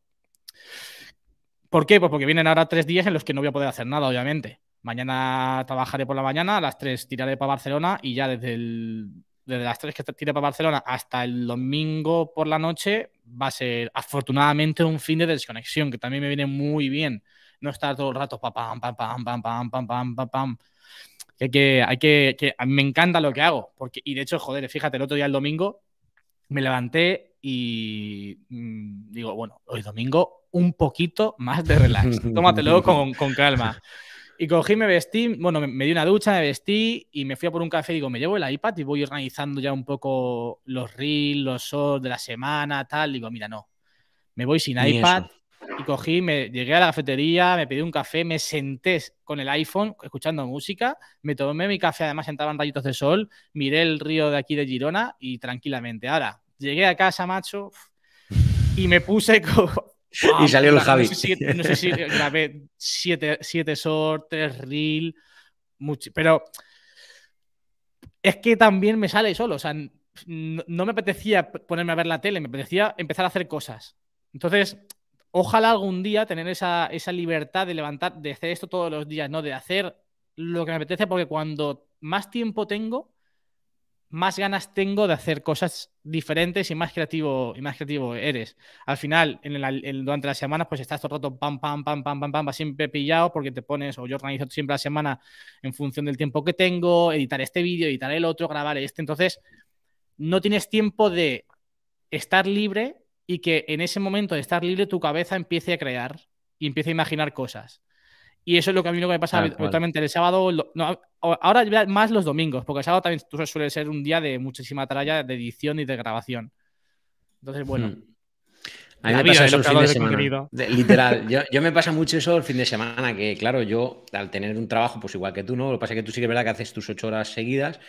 ¿Por qué? Pues porque vienen ahora tres días en los que no voy a poder hacer nada, obviamente. Mañana trabajaré por la mañana, a las tres tiraré para Barcelona y ya desde desde las tres que tire para Barcelona hasta el domingo por la noche, va a ser afortunadamente un fin de desconexión, que también me viene muy bien. No estar todo el rato pa pam, pam, pam, pam, pam, pam, pam, pam, pam. Que, que, hay que, me encanta lo que hago. Porque, y de hecho, joder, fíjate, el otro día el domingo me levanté y mm, digo, bueno, hoy domingo un poquito más de relax. (laughs) Tómatelo con, con calma. Y cogí, me vestí, bueno, me, di una ducha, me vestí y me fui a por un café. digo, me llevo el iPad y voy organizando ya un poco los reels, los shows de la semana, tal. digo, mira, no, me voy sin iPad. Y cogí, me llegué a la cafetería, me pedí un café, me senté con el iPhone escuchando música, me tomé mi café, además en rayitos de sol, miré el río de aquí de Girona y tranquilamente. Ahora, llegué a casa, macho, y me puse, (laughs) y salió el Javi. No sé si, grabé siete, siete reel, mucho, pero es que también me sale solo. O sea, no, no me apetecía ponerme a ver la tele, me apetecía empezar a hacer cosas. Entonces, ojalá algún día tener esa, esa, libertad de levantar, de hacer esto todos los días, ¿no? De hacer lo que me apetece, porque cuando más tiempo tengo, más ganas tengo de hacer cosas diferentes y más creativo, y más creativo eres. Al final, en durante las semanas, pues estás todo el rato pam, pam, pam, pam, pam, pam, siempre pillado porque te pones, o yo organizo siempre la semana en función del tiempo que tengo, editar este vídeo, editar el otro, grabar este. Entonces, no tienes tiempo de estar libre y que en ese momento de estar libre tu cabeza empiece a crear y empiece a imaginar cosas. Y eso es lo que a mí lo que me pasa totalmente el sábado. ahora más los domingos, porque el sábado también suele ser un día de muchísima tralla de edición y de grabación. Entonces, bueno. Hmm. A mí me pasa fin de semana. literal, yo, me pasa mucho eso el fin de semana, que claro, yo al tener un trabajo, pues igual que tú, ¿no? Lo que pasa es que tú sí que es verdad que haces tus ocho horas seguidas,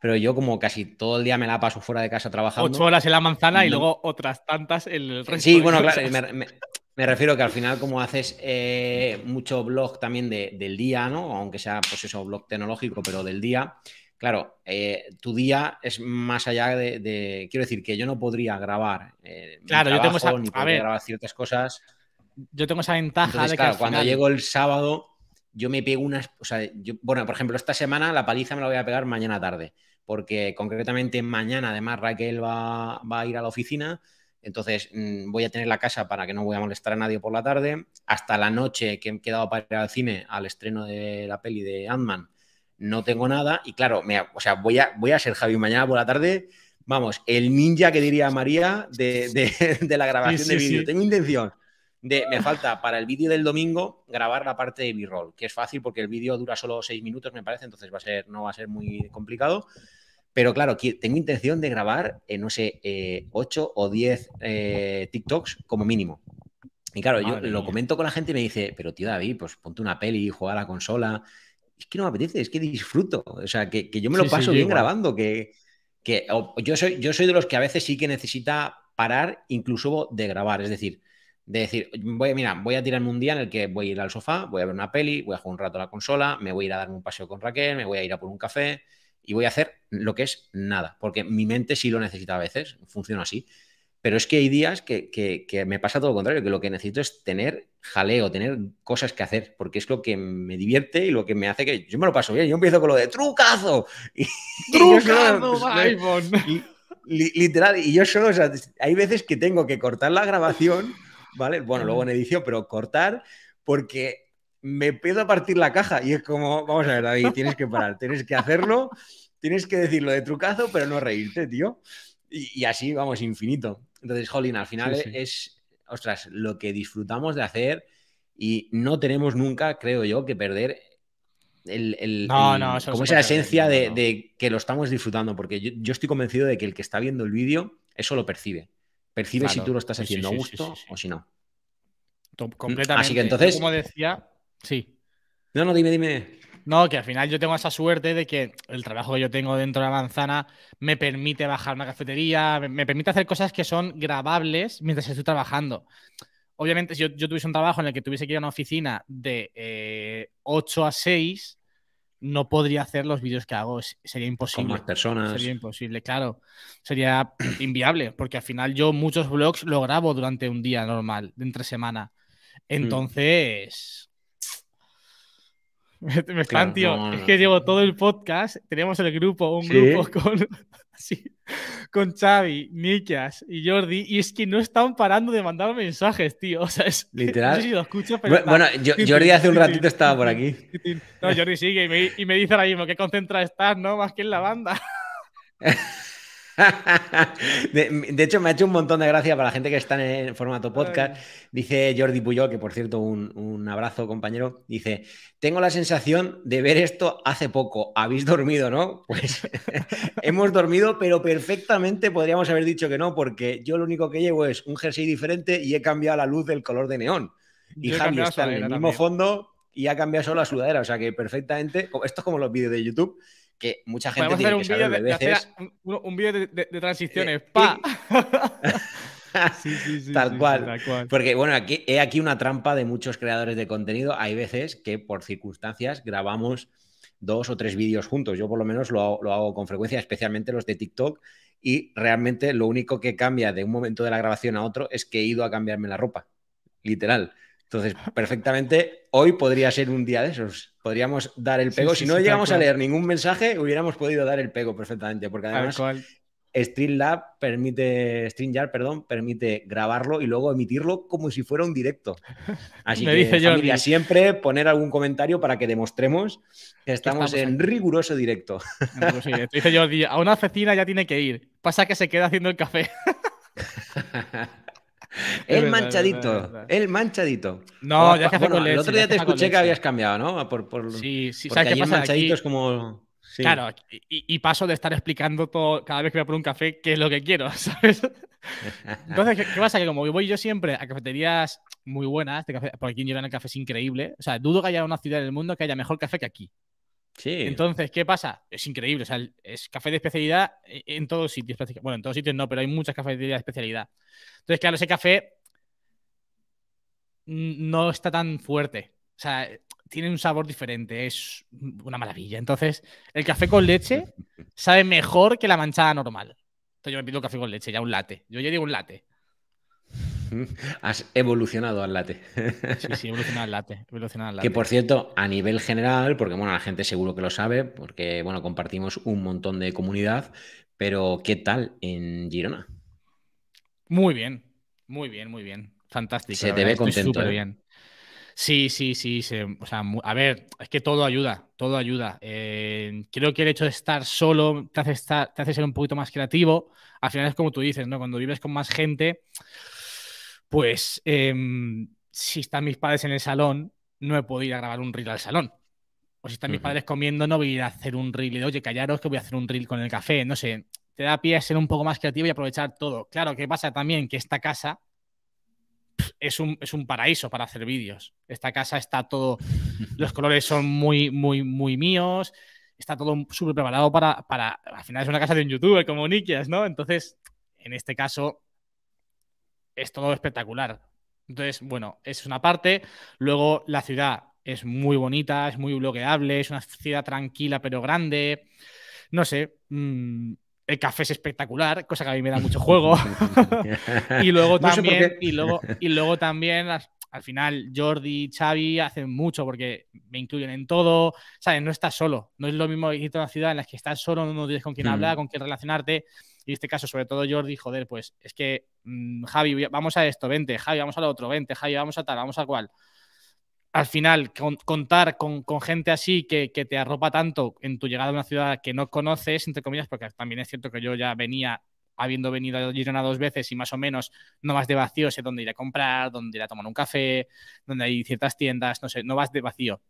pero yo como casi todo el día me la paso fuera de casa trabajando. Ocho horas en la manzana y luego otras tantas en el resto. Sí, bueno, claro, me refiero que al final, como haces eh, mucho blog también de, del día, ¿no? Aunque sea, pues eso, blog tecnológico, pero del día. Claro, eh, tu día es más allá de, Quiero decir que yo no podría grabar. Eh, claro, yo tengo ciertas cosas. Yo tengo esa ventaja de que. cuando llego el sábado, yo me pego unas. O sea, bueno, por ejemplo, esta semana la paliza me la voy a pegar mañana tarde. Porque concretamente mañana, además, Raquel va, va a ir a la oficina entonces mm, voy a tener la casa para que no voy a molestar a nadie por la tarde. Hasta la noche que he quedado para ir al cine, al estreno de la peli de Ant-Man, no tengo nada. Y claro, me, o sea, voy a, voy a ser Javi mañana por la tarde. Vamos, el ninja que diría María de, la grabación de vídeo. Tengo intención. De, me falta para el vídeo del domingo grabar la parte de B-roll, que es fácil porque el vídeo dura solo seis minutos, me parece, entonces va a ser, no va a ser muy complicado. Pero claro, tengo intención de grabar, eh, no sé, eh, 8 o 10 eh, TikToks como mínimo. Y claro, yo lo comento con la gente y me dice, pero tío David, pues ponte una peli, juega a la consola. Es que no me apetece, es que disfruto. O sea, que, yo me lo paso bien grabando, que, que yo, soy, yo soy de los que a veces sí que necesita parar incluso de grabar. Es decir, de decir, voy, mira, voy a tirarme un día en el que voy a ir al sofá, voy a ver una peli, voy a jugar un rato a la consola, me voy a ir a dar un paseo con Raquel, me voy a ir a por un café, y voy a hacer lo que es nada, porque mi mente sí lo necesita a veces, funciona así. Pero es que hay días que, que, me pasa todo lo contrario, que lo que necesito es tener jaleo, tener cosas que hacer, porque es lo que me divierte y lo que me hace que yo me lo paso bien. Yo empiezo con lo de trucazo. (laughs) trucazo, pues, literal, y yo solo, o sea, hay veces que tengo que cortar la grabación, ¿vale? Bueno, luego en edición, pero cortar porque me pedo a partir la caja. Y es como, vamos a ver, David, tienes que parar, tienes que hacerlo, tienes que decirlo de trucazo, pero no reírte, tío. Y, así, vamos, infinito. Entonces, Jolín, al final es, ostras, lo que disfrutamos de hacer y no tenemos nunca, creo yo, que perder el, el, como esa esencia de, que lo estamos disfrutando, porque yo, estoy convencido de que el que está viendo el vídeo, eso lo percibe. Percibe si tú lo estás haciendo a gusto o si no. Completamente. Así que entonces... Como decía, Sí. No, no, dime, dime. No, que al final yo tengo esa suerte de que el trabajo que yo tengo dentro de la manzana me permite bajar una cafetería, me, permite hacer cosas que son grabables mientras estoy trabajando. Obviamente, si yo, tuviese un trabajo en el que tuviese que ir a una oficina de 8 eh, a 6, no podría hacer los vídeos que hago. Sería imposible. Con más personas. Sería imposible, claro. Sería (clears throat) inviable, porque al final yo muchos vlogs lo grabo durante un día normal, de entre semana. Mm. Entonces, este, me, tío. es que llevo todo el podcast. Tenemos el grupo, un grupo (laughs) con, sí, con Xavi, Nikias y Jordi. Y es que no están parando de mandar mensajes, tío. O sea, es. Literal. Bueno, Jordi hace un ratito estaba por aquí. No, Jordi sigue y me, dice ahora mismo que concentra estás, ¿no? Más que en la banda. (laughs) (laughs) de, hecho, me ha hecho un montón de gracia para la gente que está en formato podcast. Dice Jordi Puyol, que por cierto, un, abrazo, compañero. Dice: Tengo la sensación de ver esto hace poco. Habéis dormido, ¿no? (laughs) Pues (laughs) hemos dormido, pero perfectamente podríamos haber dicho que no, porque yo lo único que llevo es un jersey diferente y he cambiado la luz del color de neón. Y Javi está en el mismo fondo y ha cambiado solo la sudadera. O sea que perfectamente, esto es como los vídeos de YouTube, que mucha gente tiene un que saber de, un, vídeo de, transiciones. ¡Pa! tal, cual. Porque, bueno, aquí he aquí una trampa de muchos creadores de contenido. Hay veces que por circunstancias grabamos dos o tres vídeos juntos. Yo por lo menos lo lo hago con frecuencia, especialmente los de TikTok. Y realmente lo único que cambia de un momento de la grabación a otro es que he ido a cambiarme la ropa. Literal. Entonces, perfectamente, hoy podría ser un día de esos. Podríamos dar el pego. si no llegamos a leer ningún mensaje, hubiéramos podido dar el pego perfectamente, porque además StreamLab permite, StreamYard, perdón, permite grabarlo y luego emitirlo como si fuera un directo. Así (laughs) que familia, siempre poner algún comentario para que demostremos que estamos, en riguroso directo. Pues a una oficina ya tiene que ir. Pasa que se queda haciendo el café. (laughs) el manchadito, el manchadito. No, ya El otro día te escuché que habías cambiado, ¿no? Por, por sí, sí, ¿sabes Manchadito es como... Claro, y, paso de estar explicando todo cada vez que voy a por un café qué es lo que quiero, (laughs) ¿sabes? Entonces, ¿qué, pasa? Que como voy yo siempre a cafeterías muy buenas, de café, por aquí en el café es increíble. O sea, dudo que haya una ciudad en el mundo que haya mejor café que aquí. Entonces, ¿qué pasa? Es increíble. es café de especialidad eh, en todos sitios. Bueno, en todos sitios no, pero hay muchas cafeterías de especialidad. Entonces, claro, ese café no está tan fuerte. O sea, tiene un sabor diferente. Es una maravilla. Entonces, el café con leche (laughs) sabe mejor que la manchada normal. Entonces, yo me pido café con leche, ya un latte. Yo ya digo un latte. (laughs) Has evolucionado al late. Sí, sí, (laughs) evolucionado al late, evolucionado al late. Que por cierto, a nivel general, porque bueno, la gente seguro que lo sabe, porque bueno, compartimos un montón de comunidad, pero ¿qué tal en Girona? Muy bien, muy bien, muy bien. Fantástico. Se te ve contento. ¿eh? bien. Sí, sí, sí. o sea, a ver, es que todo ayuda, todo ayuda. Eh, creo que el hecho de estar solo te hace, te hace ser un poquito más creativo. Al final es como tú dices, ¿no? Cuando vives con más gente, pues em, si están mis padres en el salón, no he podido ir a grabar un reel al salón. O si están mis padres comiendo, no voy a ir a hacer un reel y de, oye, callaros que voy a hacer un reel con el café. No sé, te da pie a ser un poco más creativo y aprovechar todo. Claro, ¿qué pasa también? Que esta casa es un, paraíso para hacer vídeos. Esta casa está todo, (laughs) los colores son muy, muy, muy míos. Está todo súper preparado para, para, al final es una casa de un youtuber como Nikias, ¿no? Entonces, en este caso, es todo espectacular. Entonces, bueno, es una parte. Luego, la ciudad es muy bonita, es muy bloqueable, es una ciudad tranquila pero grande. No sé, mm, el café es espectacular, cosa que a mí me da mucho juego. (laughs) (laughs) y luego también, y luego, y luego también al final Jordi y Xavi hacen mucho porque me incluyen en todo, ¿sabes? No estás solo, no es lo mismo irte una ciudad en la que estás solo, no tienes con quién mm. hablar, con quién relacionarte. Y este caso, sobre todo Jordi, joder, pues es que mm, Javi, vamos a esto, vente, Javi, vamos a lo otro, vente, Javi, vamos a tal, vamos a cual. Al final, contar con, gente así que, te arropa tanto en tu llegada a una ciudad que no conoces, entre comillas, porque también es cierto que yo ya venía habiendo venido a Girona dos veces y más o menos no vas de vacío, sé dónde ir a comprar, dónde ir a tomar un café, dónde hay ciertas tiendas, no sé, no vas de vacío.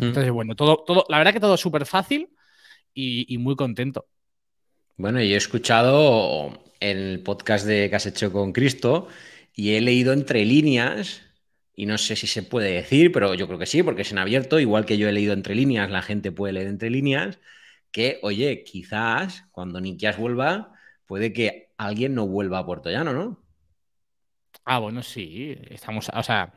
Mm. Entonces, bueno, todo, todo, la verdad que todo súper fácil y muy contento. Bueno, yo he escuchado el podcast de que has hecho con Cristo y he leído entre líneas, y no sé si se puede decir, pero yo creo que sí, porque se en abierto, igual que yo he leído entre líneas, la gente puede leer entre líneas, que, oye, quizás cuando Nikias vuelva, puede que alguien no vuelva a Puerto Llano, ¿no? Ah, bueno, sí, estamos, o sea,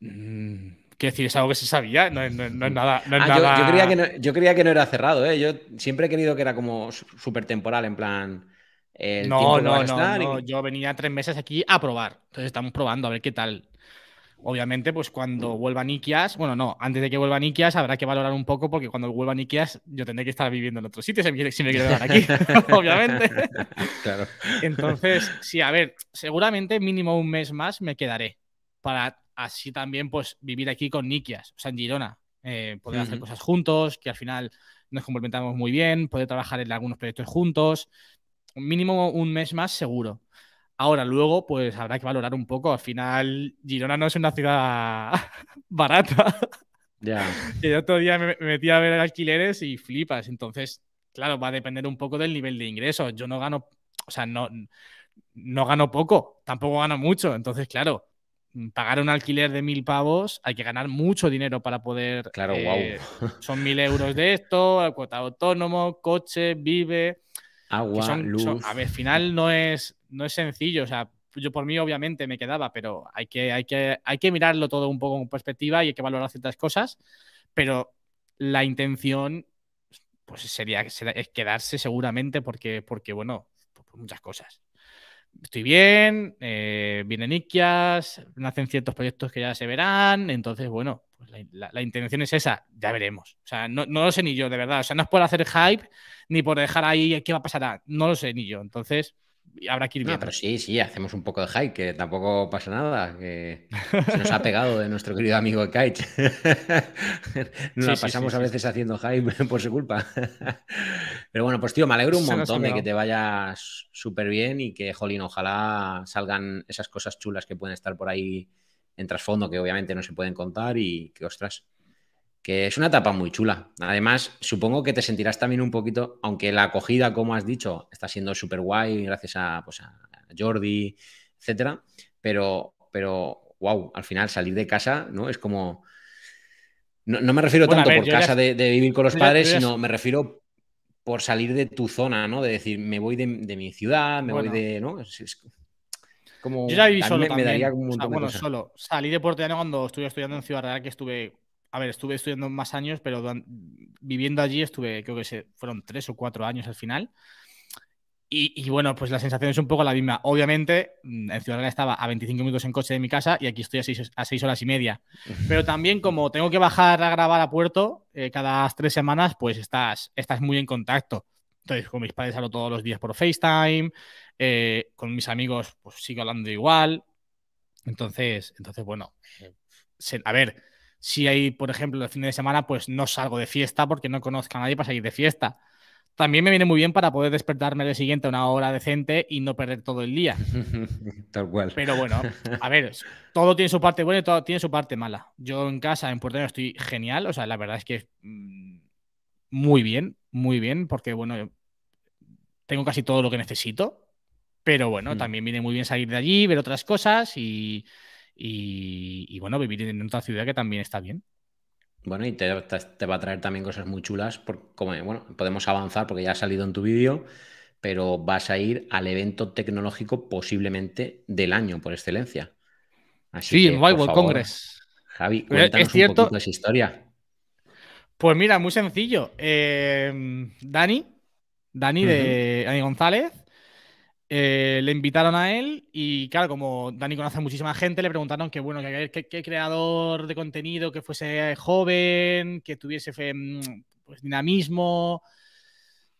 mm, Quiero decir, es algo que se sabía, no, es nada. Yo, creía que no, era cerrado, ¿eh? Yo siempre he querido que era como súper temporal, en plan. no, no, no, Yo venía tres meses aquí a probar. Entonces estamos probando a ver qué tal. Obviamente, pues cuando mm. vuelva Nikias, bueno, no, antes de que vuelva Nikias habrá que valorar un poco porque cuando vuelva Nikias yo tendré que estar viviendo en otro sitio si me quiero, si aquí, (laughs) obviamente. (laughs) Claro. Entonces, sí, a ver, seguramente mínimo un mes más me quedaré para así también pues vivir aquí con Nikias, o sea, en Girona, eh, poder hacer cosas juntos, que al final nos complementamos muy bien, poder trabajar en algunos proyectos juntos, mínimo un mes más seguro. Ahora, luego, pues habrá que valorar un poco. Al final, Girona no es una ciudad (laughs) barata. Ya. yo (laughs) El otro día me metí a ver alquileres y flipas. Entonces, claro, va a depender un poco del nivel de ingresos. Yo no gano, o sea, no, no gano poco, tampoco gano mucho. Entonces, claro, Mm, pagar un alquiler de mil pavos hay que ganar mucho dinero para poder. Claro, wow. Eh, son mil (laughs) euros de esto, cuota autónomo, coche, vive. Agua, luz. a ver, al final no es, no es sencillo. O sea, yo por mí obviamente me quedaba, pero hay que, hay que, hay que mirarlo todo un poco en perspectiva y hay que valorar ciertas cosas. Pero la intención pues sería, quedarse seguramente porque, porque bueno, por muchas cosas estoy bien, eh, vienen Iquias, nacen ciertos proyectos que ya se verán, entonces, bueno, pues la, intención es esa, ya veremos. O sea, no, no, lo sé ni yo, de verdad. O sea, no es por hacer hype ni por dejar ahí qué va a pasar, ah, no lo sé ni yo. Entonces, habrá que ir bien. pero sí, sí, hacemos un poco de hype, que tampoco pasa nada, que (laughs) se nos ha pegado de nuestro querido amigo Kite. (laughs) nos pasamos a veces haciendo hype (laughs) por su culpa. pero bueno, pues tío, me alegro un montón de que te vayas súper bien y que, jolín, ojalá salgan esas cosas chulas que pueden estar por ahí en trasfondo, que obviamente no se pueden contar y que, ostras, que es una etapa muy chula. Además, supongo que te sentirás también un poquito, aunque la acogida, como has dicho, está siendo súper guay gracias pues, a, Jordi, etcétera, pero, pero, wow, al final salir de casa, ¿no? Es como... No, me refiero tanto por casa de, vivir con los padres, sino me refiero por salir de tu zona, ¿no? De decir, me voy de, mi ciudad, me voy de... Como, yo ya viví solo me, también. Me un bueno, solo. Salí de Puerto cuando estuve estudiando en Ciudad Real, que estuve a ver, estuve estudiando más años, pero viviendo allí estuve, creo que fueron tres o cuatro años al final. Y, bueno, pues la sensación es un poco la misma. Obviamente, mm, en Ciudad Real estaba a 25 minutos en coche de mi casa y aquí estoy a seis a seis horas y media. (laughs) Pero también, como tengo que bajar a grabar a Puerto eh, cada tres semanas, pues estás, estás muy en contacto. Entonces, con mis padres hablo todos los días por FaceTime, eh, con mis amigos, pues sigo hablando igual. Entonces, entonces bueno, eh, a ver, si hay, por ejemplo, el fin de semana, pues no salgo de fiesta porque no conozco a nadie para salir de fiesta. También me viene muy bien para poder despertarme el siguiente a una hora decente y no perder todo el día. (laughs) Tal cual. Pero bueno, (laughs) a ver, todo tiene su parte buena y todo tiene su parte mala. Yo en casa, en Puerto Rico, estoy genial. O sea, la verdad es que mm, muy bien, muy bien, porque bueno, tengo casi todo lo que necesito. Pero bueno, mm. también viene muy bien salir de allí, ver otras cosas y, y, bueno, vivir en otra ciudad que también está bien. Bueno, y te, va a traer también cosas muy chulas, como, bueno, podemos avanzar porque ya ha salido en tu vídeo, pero vas a ir al evento tecnológico posiblemente del año por excelencia. sí, el Mobile Congress. Javi, eh, cuéntanos ¿Es cierto? un esa historia. Pues mira, muy sencillo. Eh, Dani, Dani de Dani González, eh, le invitaron a él y claro, como Dani conoce a muchísima gente, le preguntaron que bueno, que, que, creador de contenido que fuese joven, que tuviese mm, pues, dinamismo,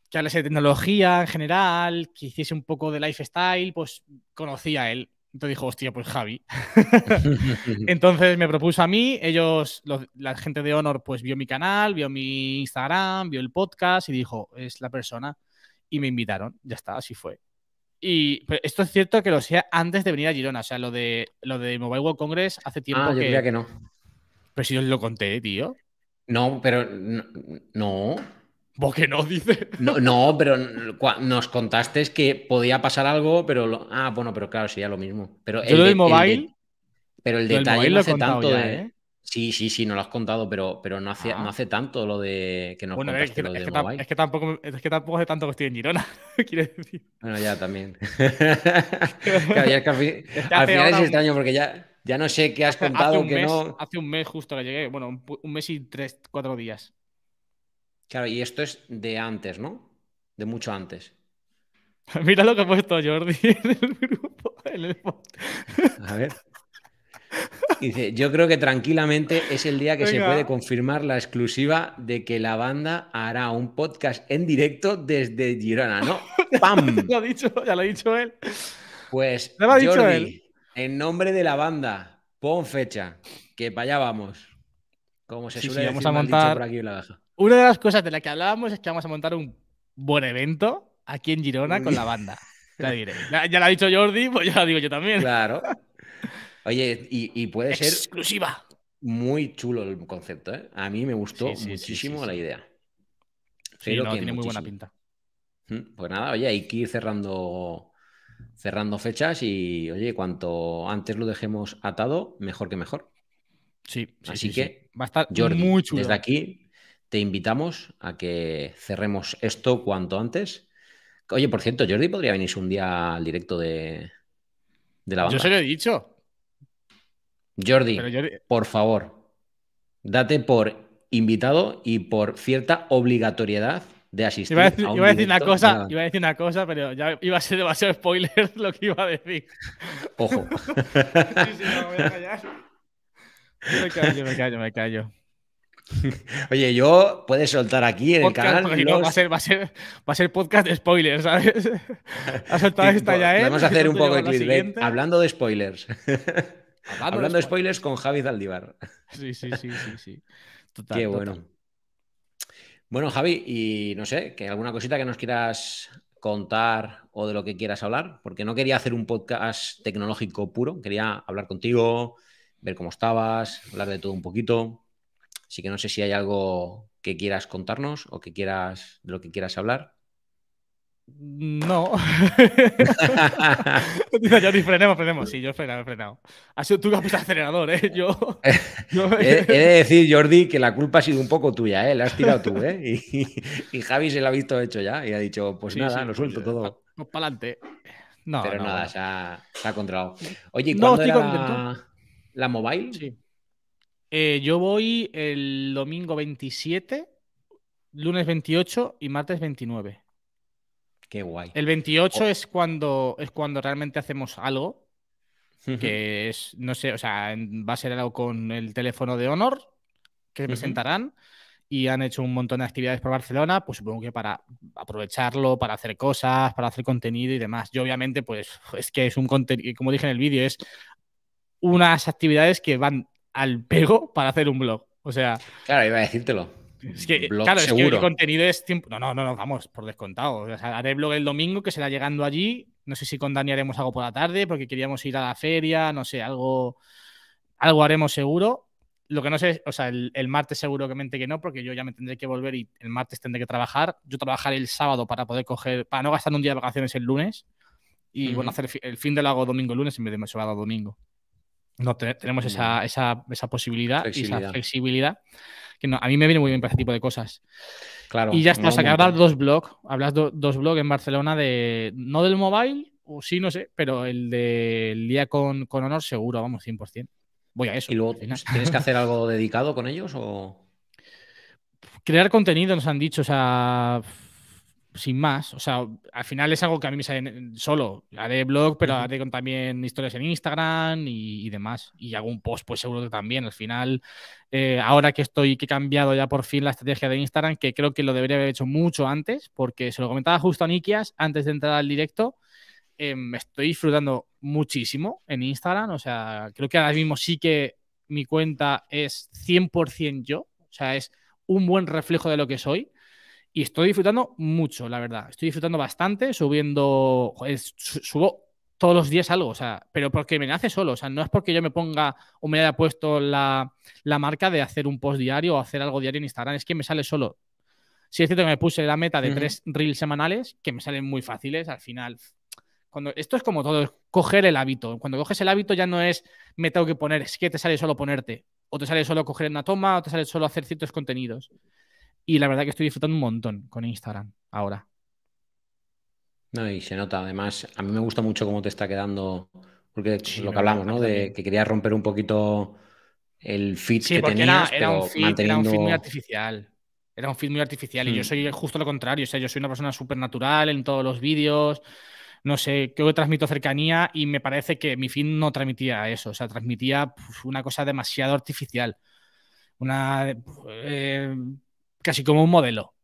que hablase de tecnología en general, que hiciese un poco de lifestyle, pues conocía a él. Entonces dijo, hostia, pues Javi. (laughs) Entonces me propuso a mí, ellos, la gente de Honor, pues vio mi canal, vio mi Instagram, vio el podcast y dijo, es la persona. Y me invitaron, ya está, así fue. Y esto es cierto que lo sea antes de venir a Girona. O sea, lo de, lo de Mobile World Congress hace tiempo. Ah, yo diría que no. Pero si yo lo conté, tío. No, pero no. ¿Vos que no, (laughs) dice? No, no, pero nos contaste que podía pasar algo, pero. Ah, bueno, pero claro, sería lo mismo. Pero el, de, mobile. Pero el detalle lo ¿eh? Sí, sí, sí, no lo has contado, pero, pero no, hace, no ah. hace tanto lo de que nos bueno, es que, lo de que es que tampoco, es que tampoco hace tanto que estoy en Girona, (laughs) quiere decir. Bueno, ya también. (laughs) ya al, final es extraño este porque ya, ya no sé qué has contado. Hace un, que mes, no... hace un mes justo que llegué, bueno, un, mes y tres, cuatro días. Claro, y esto es de antes, ¿no? De mucho antes. (laughs) Mira lo que ha puesto Jordi en el grupo. En el... A ver. Dice, yo creo que tranquilamente es el día que se puede confirmar la exclusiva de que la banda hará un podcast en directo desde Girona, ¿no? (laughs) ¡Pam! ha dicho, ya lo ha dicho él. Pues, Jordi, en nombre de la banda, pon fecha, que para allá vamos. Como se suele decir, vamos a montar Una de las cosas de las que hablábamos es que vamos a montar un buen evento aquí en Girona con la banda. (laughs) Ya lo ha dicho Jordi, pues ya lo digo yo también. Claro. Oye, y, puede ser. Exclusiva. Muy chulo el concepto, ¿eh? A mí me gustó muchísimo la idea. Sí, tiene muy buena pinta. Pues nada, oye, hay que ir cerrando, cerrando fechas y, oye, cuanto antes lo dejemos atado, mejor que mejor. Sí, así que va a estar Jordi, Desde aquí te invitamos a que cerremos esto cuanto antes. Oye, por cierto, Jordi podría venirse un día al directo de, de la banda. Yo se lo he dicho. Jordi, por favor, date por invitado y por cierta obligatoriedad de asistir. a decir, iba a decir una cosa, iba a decir una cosa, pero ya iba a ser demasiado spoiler (laughs) lo que iba a decir. Ojo. (laughs) Me callo, me callo, me callo. (laughs) Oye, yo puedes soltar aquí en el canal. No, va, a ser, va, a ser, va, a ser, podcast de spoilers, ¿sabes? Ha soltado esta ya, ¿eh? Vamos a hacer un poco de clickbait. Hablando de spoilers. Hablando, de spoilers con Javi Zaldívar. (laughs) Sí, sí, sí, sí, sí. Total, Qué bueno. Bueno, Javi, y no sé, que alguna cosita que nos quieras contar o de lo que quieras hablar, porque no quería hacer un podcast tecnológico puro, quería hablar contigo, ver cómo estabas, hablar de todo un poquito. Así que no sé si hay algo que quieras contarnos o que quieras de lo que quieras hablar. No. (laughs) yo ni frenemos, frenemos. Sí, yo he frenado, he frenado. Ha sido tú que has puesto acelerador, ¿eh? Yo. Eh, he, de decir, Jordi, que la culpa ha sido un poco tuya, ¿eh? La has tirado tú, ¿eh? Y, Javi se la ha visto hecho ya y ha dicho, pues nada, lo suelto pues, todo. Pues para adelante. No, Pero nada, Se, ha, controlado. Oye, ¿cuándo no, era la, la, mobile? Sí. Eh, yo voy el domingo 27, lunes 28 y martes 29. Qué guay. El 28 es, cuando, es cuando realmente hacemos algo. Que es, no sé, o sea, va a ser algo con el teléfono de Honor que presentarán y han hecho un montón de actividades por Barcelona, pues supongo que para aprovecharlo, para hacer cosas, para hacer contenido y demás. Yo obviamente, pues (laughs) es que es un contenido, como dije en el vídeo, es unas actividades que van al pego para hacer un blog. O sea... Claro, iba a decírtelo. Es que, claro, es que el contenido es tiempo. No, no, no, vamos, por descontado. haré blog el domingo, que será llegando allí. No sé si con Dani haremos algo por la tarde, porque queríamos ir a la feria, no sé, algo, algo haremos seguro. Lo que no sé, o sea, el, martes seguramente que no, porque yo ya me tendré que volver y el martes tendré que trabajar. Yo trabajaré el sábado para poder coger, para no gastar un día de vacaciones el lunes. Y bueno, hacer el fin de lo hago domingo lunes en vez de domingo no tenemos mm. esa, posibilidad y esa flexibilidad. Que a mí me viene muy bien para ese tipo de cosas. Claro, y ya está, no, o sea, que hablas dos blogs, hablas dos blogs en Barcelona de, no del mobile, o sí, no sé, pero el del día con, honor seguro, vamos, 100%. Voy a eso. ¿Y luego tienes que hacer algo dedicado con ellos o...? (laughs) Crear contenido, nos han dicho, o sea sin más. O sea, al final es algo que a mí me sale solo. Haré blog, pero haré también historias en Instagram y, demás. Y hago un post, pues seguro que también. Al final, eh, ahora que estoy, que he cambiado ya por fin la estrategia de Instagram, que creo que lo debería haber hecho mucho antes, porque se lo comentaba justo a Nikias antes de entrar al directo. me em, estoy disfrutando muchísimo en Instagram. O sea, creo que ahora mismo sí que mi cuenta es 100% yo. O sea, es un buen reflejo de lo que soy y estoy disfrutando mucho, la verdad. Estoy disfrutando bastante, subiendo. subo todos los días algo, o sea, pero porque me nace solo, sea, no es porque yo me ponga o me haya puesto la, marca de hacer un post diario o hacer algo diario en Instagram, es que me sale solo. Si sí, es cierto que me puse la meta de tres reels semanales, que me salen muy fáciles al final. Cuando, esto es como todo, es coger el hábito. Cuando coges el hábito ya no es me tengo que poner, es que te sale solo ponerte. O te sale solo coger una toma, o te sale solo hacer ciertos contenidos. Y la verdad que estoy disfrutando un montón con Instagram ahora. No, y se nota. Además, a mí me gusta mucho cómo te está quedando, porque lo que hablamos, ¿no? De que querías romper un poquito el feed que tenías, era, un feed, era un feed muy artificial. Era un feed muy artificial y yo hmm. soy justo lo contrario. O sea, yo soy una persona súper natural en todos los vídeos. No sé, creo que transmito cercanía y me parece que mi feed no transmitía eso. O sea, transmitía una cosa demasiado artificial. Una. Eh, casi como un modelo.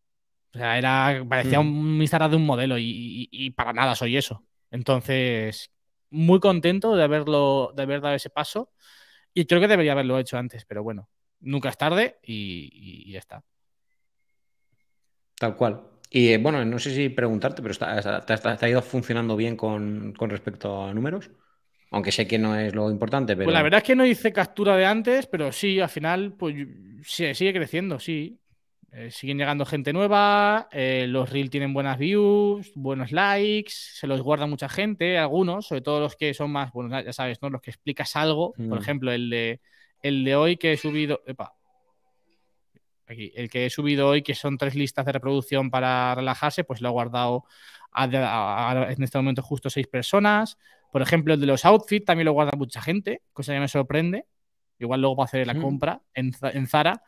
O sea, era, parecía mm. un Instagram de un modelo y, para nada soy eso. Entonces, muy contento de haberlo, de haber dado ese paso y creo que debería haberlo hecho antes, pero bueno, nunca es tarde y, ya está. Tal cual. Y eh, bueno, no sé si preguntarte, pero está, ¿te ha ido funcionando bien con, respecto a números? aunque sé que no es lo importante, pues pero... la verdad es que no hice captura de antes, pero sí, al final, pues sigue creciendo, sí. Eh, siguen llegando gente nueva, eh, los reels tienen buenas views, buenos likes, se los guarda mucha gente, algunos, sobre todo los que son más, bueno, ya sabes, ¿no? Los que explicas algo, por mm. ejemplo, el de, el de hoy que he subido, aquí, el que he subido hoy, que son tres listas de reproducción para relajarse, pues lo ha guardado en este momento justo seis personas. Por ejemplo, el de los outfits también lo guarda mucha gente, cosa que me sorprende. Igual luego va a hacer la mm. compra en, en Zara.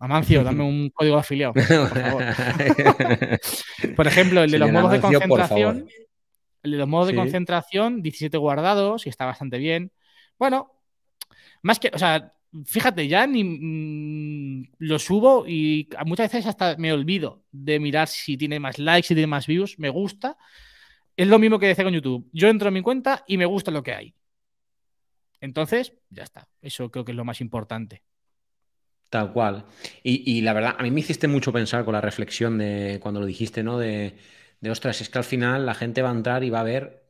Amancio, (laughs) dame un código de afiliado, por ejemplo, el de los modos de concentración. El de los modos de concentración, 17 guardados, y está bastante bien. Bueno, más que, o sea, fíjate, ya ni mm, lo subo y muchas veces hasta me olvido de mirar si tiene más likes, si tiene más views, me gusta. Es lo mismo que decía con YouTube. Yo entro en mi cuenta y me gusta lo que hay. Entonces, ya está. Eso creo que es lo más importante. Tal cual. Y, la verdad, a mí me hiciste mucho pensar con la reflexión de cuando lo dijiste, ¿no? De, de ostras, es que al final la gente va a entrar y va a ver,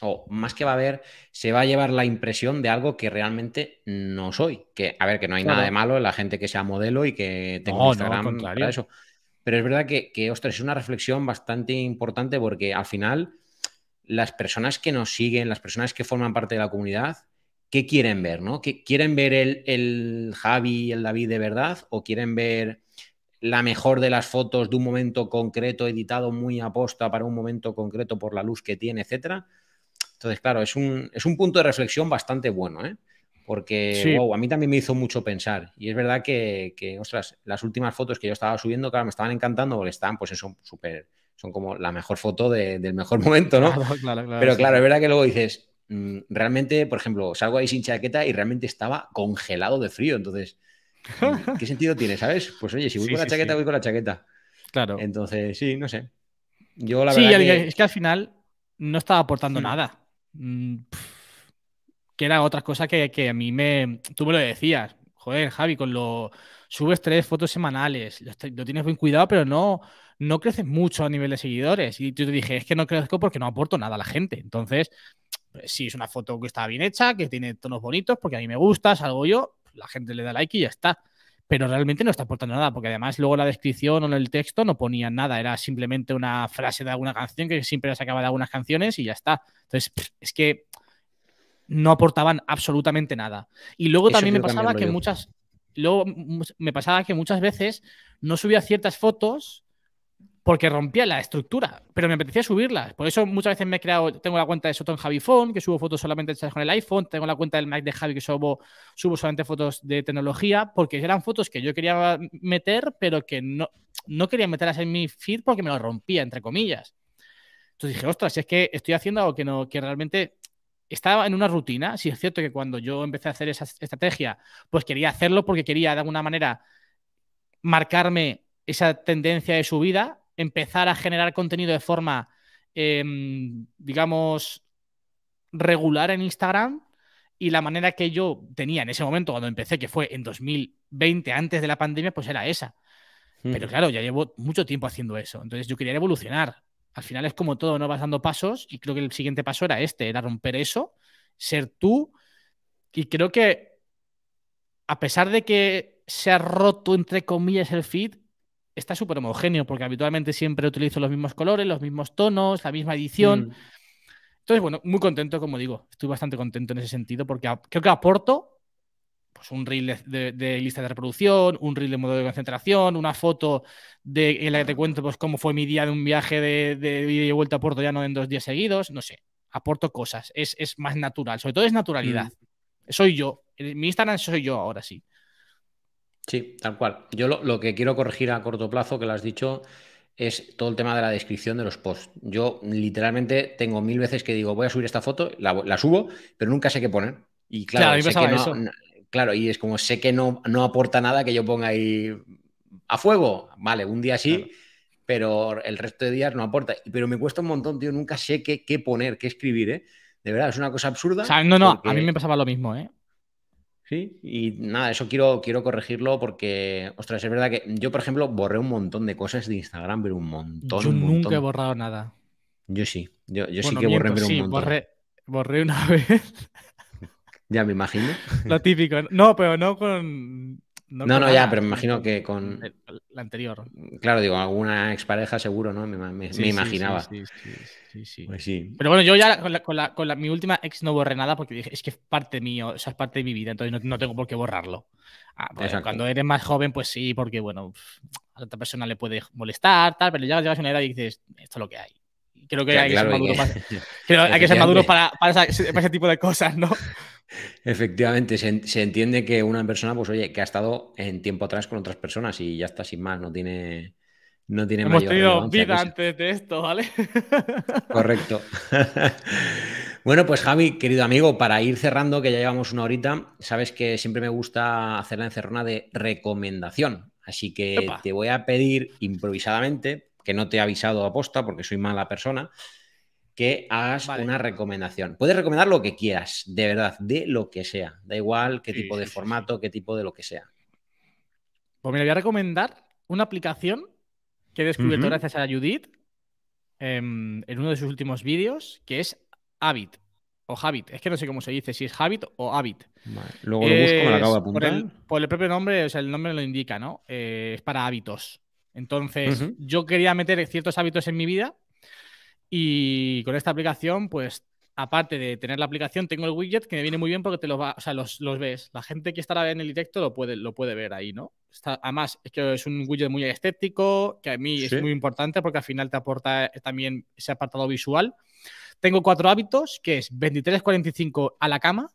o más que va a ver, se va a llevar la impresión de algo que realmente no soy. Que, a ver, que no hay nada de malo en la gente que sea modelo y que tenga Instagram para eso. Pero es verdad que, que, ostras, es una reflexión bastante importante porque al final las personas que nos siguen, las personas que forman parte de la comunidad, ¿qué quieren ver? ¿no? ¿Quieren ver el, Javi y el David de verdad o quieren ver la mejor de las fotos de un momento concreto, editado muy aposta para un momento concreto por la luz que tiene, etcétera? Entonces, claro, es un, es un punto de reflexión bastante bueno, ¿eh? porque a mí también me hizo mucho pensar. Y es verdad que, ostras, las últimas fotos que yo estaba subiendo, claro, me estaban encantando porque están, pues eso, súper, son como la mejor foto del mejor (laughs) momento, ¿no? Pero claro, es verdad que luego dices, Mm, realmente, por ejemplo, salgo ahí sin chaqueta y realmente estaba congelado de frío. Entonces, mm, (laughs) ¿qué sentido tiene, sabes? Pues oye, si voy con la chaqueta, voy con la chaqueta. Claro. Entonces, sí, no sé. Yo la verdad. es que al final no estaba aportando mm. nada. Que era otra cosa que, que, a mí me. Tú me lo decías. Joder, Javi, con lo. Subes tres fotos semanales, lo tienes bien cuidado, pero no, no creces mucho a nivel de seguidores. Y yo te dije, es que no crezco porque no aporto nada a la gente. Entonces, si es una foto que está bien hecha, que tiene tonos bonitos, porque a mí me gusta, salgo yo, la gente le da like y ya está. Pero realmente no está aportando nada, porque además luego la descripción o en el texto no ponía nada, era simplemente una frase de alguna canción que siempre sacaba de algunas canciones y ya está. Entonces, es que no aportaban absolutamente nada. Y luego también me pasaba que muchas. Luego mm, me pasaba que muchas veces no subía ciertas fotos porque rompía la estructura, pero me apetecía subirlas. Por eso muchas veces me he creado, tengo la cuenta de Soton Javi Phone, que subo fotos solamente con el iPhone, tengo la cuenta del Mac de Javi, que subo, solamente fotos de tecnología, porque eran fotos que yo quería meter, pero que no, no quería meterlas en mi feed porque me lo rompía, entre comillas. Entonces dije, ostras, si es que estoy haciendo algo que, no, que realmente estaba en una rutina. Si es cierto que cuando yo empecé a hacer esa estrategia, pues quería hacerlo porque quería de alguna manera marcarme esa tendencia de subida empezar a generar contenido de forma, em, digamos, regular en Instagram. Y la manera que yo tenía en ese momento, cuando empecé, que fue en 2020, antes de la pandemia, pues era esa. Pero claro, ya llevo mucho tiempo haciendo eso. Entonces yo quería evolucionar. Al final es como todo, no vas dando pasos y creo que el siguiente paso era este, era romper eso, ser tú. Y creo que a pesar de que se ha roto, entre comillas, el feed, está súper homogéneo, porque habitualmente siempre utilizo los mismos colores, los mismos tonos, la misma edición. Mm. Entonces, bueno, muy contento, como digo, estoy bastante contento en ese sentido, porque creo que aporto pues un reel de, lista de reproducción, un reel de modo de concentración, una foto de, en la que te cuento pues, cómo fue mi día de un viaje de, vuelta a Puerto Llano en dos días seguidos, no sé, aporto cosas, es, más natural, sobre todo es naturalidad. Mm. Soy yo, mi Instagram soy yo ahora sí. Sí, tal cual. Yo lo, que quiero corregir a corto plazo, que lo has dicho, es todo el tema de la descripción de los posts. Yo literalmente tengo mil veces que digo, voy a subir esta foto, la, subo, pero nunca sé qué poner. Y claro, claro, que no, eso. claro y es como sé que no, no aporta nada que yo ponga ahí a fuego. Vale, un día sí. pero el resto de días no aporta. Pero me cuesta un montón, tío. Nunca sé qué, qué poner, qué escribir, ¿eh? De verdad, es una cosa absurda. no, no, a mí me pasaba lo mismo, ¿eh? Sí, y nada, eso quiero, quiero corregirlo porque, ostras, es verdad que yo, por ejemplo, borré un montón de cosas de Instagram, pero un montón. Yo un nunca he borrado nada. Yo sí, yo, sí que borré, un montón. Borré, borré una (laughs) vez. ya me imagino. Lo típico. No, pero no con. No, no, ya, pero me imagino que con. La anterior. Claro, digo, alguna expareja seguro, ¿no? Me, me, imaginaba. Sí sí, sí sí, pues Pero bueno, yo ya con, la, con, la, mi última ex no borré nada porque dije, es que es parte mío, o es parte de mi vida, entonces no, no tengo por qué borrarlo. Ah, pues cuando eres más joven, pues sí, porque bueno, a otra persona le puede molestar, tal, pero ya llegas a una edad y dices, esto es lo que hay creo que, hay, que hay que ser maduro para, para, ese tipo de cosas, ¿no? (laughs) Efectivamente, se, entiende que una persona, pues oye, que ha estado en tiempo atrás con otras personas y ya está sin más, no tiene, no tiene Hemos vida antes de esto, ¿vale? Correcto. (laughs) bueno, pues Javi, querido amigo, para ir cerrando, que ya llevamos una horita, sabes que siempre me gusta hacer la encerrona de recomendación. Así que te voy a pedir improvisadamente, que no te he avisado a posta porque soy mala persona, que hagas una recomendación. Puedes recomendar lo que quieras, de verdad, de lo que sea. Da igual qué tipo de formato, qué tipo de lo que sea. Pues mira, voy a recomendar una aplicación que he descubierto gracias a Judith em, en uno de sus últimos vídeos, que es Habit. O Habit, es que no sé cómo se dice, si es Habit o Habit. Luego lo busco, me lo acabo de apuntar. Por el, propio nombre, o sea, el nombre lo indica, ¿no? Eh, es para hábitos. Entonces, yo quería meter ciertos hábitos en mi vida y con esta aplicación, pues aparte de tener la aplicación, tengo el widget que me viene muy bien porque te lo va, o sea, los, ves. La gente que estará en el directo lo puede, lo puede ver ahí, ¿no? además, es que es un widget muy estético, que a mí es muy importante porque al final te aporta eh, también ese apartado visual. Tengo cuatro hábitos, que es 23.45 a la cama.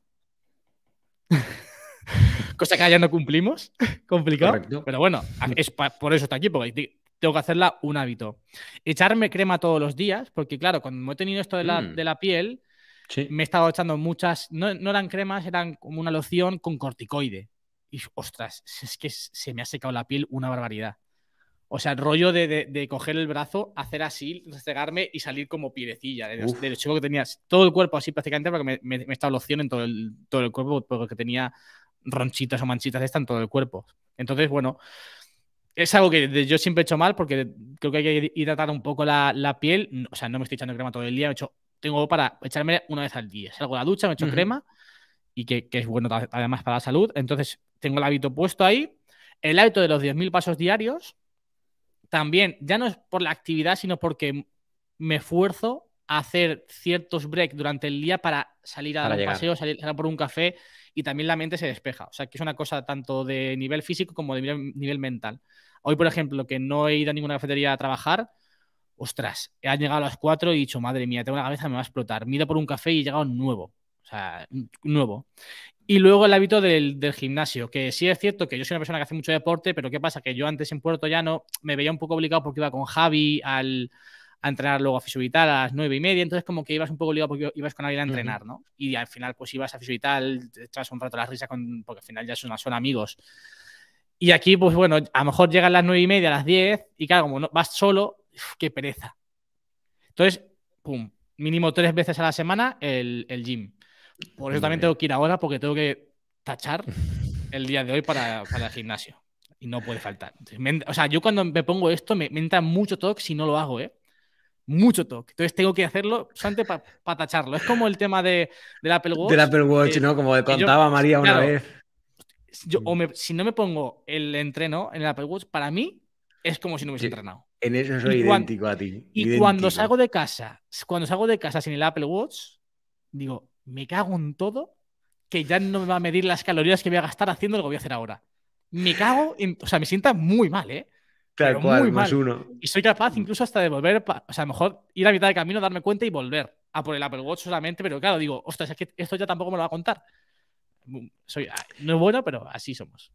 (laughs) cosa que ya no cumplimos, (laughs) complicado. Pero bueno, es por eso está aquí, porque tengo que hacerla un hábito. Echarme crema todos los días, porque claro, cuando he tenido esto de la, mm. piel, me he estado echando muchas, no, eran cremas, eran como una loción con corticoide. Y ostras, es que se me ha secado la piel una barbaridad. O sea, el rollo de, coger el brazo, hacer así, restregarme y salir como piedecilla De hecho, chico que tenías todo el cuerpo así prácticamente, porque me, me, estado estaba loción en todo el, todo el cuerpo, porque tenía ronchitas o manchitas de esta en todo el cuerpo. Entonces, bueno, es algo que yo siempre he hecho mal porque creo que hay que hidratar un poco la, la piel. O sea, no me estoy echando crema todo el día. Me tengo para echarme una vez al día. Salgo a la ducha, me echo crema y que, que, es bueno además para la salud. Entonces, tengo el hábito puesto ahí. El hábito de los 10.000 pasos diarios también, ya no es por la actividad, sino porque me esfuerzo hacer ciertos breaks durante el día para salir a dar paseo, salir a por un café y también la mente se despeja. O sea, que es una cosa tanto de nivel físico como de nivel, mental. Hoy, por ejemplo, que no he ido a ninguna cafetería a trabajar, ostras, he llegado a las 4 y he dicho, madre mía, tengo la cabeza, me va a explotar. Me he ido por un café y he llegado nuevo. O sea, nuevo. Y luego el hábito del, del, gimnasio, que sí es cierto que yo soy una persona que hace mucho deporte, pero ¿qué pasa? Que yo antes en Puerto Llano me veía un poco obligado porque iba con Javi al, a entrenar luego a Vital a las nueve y media, entonces como que ibas un poco ligado porque ibas con alguien a entrenar, ¿no? Y al final pues ibas a Fisovital, te un rato la risa con, porque al final ya son, amigos. Y aquí pues bueno, a lo mejor llegan las nueve y media, a las 10 y claro, como vas solo, qué pereza. Entonces, pum, mínimo tres veces a la semana el, el gym. Por eso también tengo que ir ahora porque tengo que tachar (laughs) el día de hoy para, para el gimnasio. Y no puede faltar. o sea, yo cuando me pongo esto me, entra mucho todo si no lo hago, ¿eh? mucho toque. Entonces tengo que hacerlo solamente para tacharlo. Es como el tema de, del Apple Watch. Del Apple Watch, ¿no? Como contaba María una vez. Mm. si no me pongo el entreno en el Apple Watch, para mí es como si no hubiese entrenado. En eso soy idéntico a ti. Y cuando salgo de casa, cuando salgo de casa sin el Apple Watch, digo, me cago en todo que ya no me va a medir las calorías que voy a gastar haciendo lo que voy a hacer ahora. Me cago o sea, me sienta muy mal, ¿eh? Y soy capaz incluso hasta de volver, o sea, a lo mejor ir a mitad de camino, darme cuenta y volver a por el Apple Watch solamente, pero claro, digo, ostras, que esto ya tampoco me lo va a contar. Ah, no es bueno, pero así somos.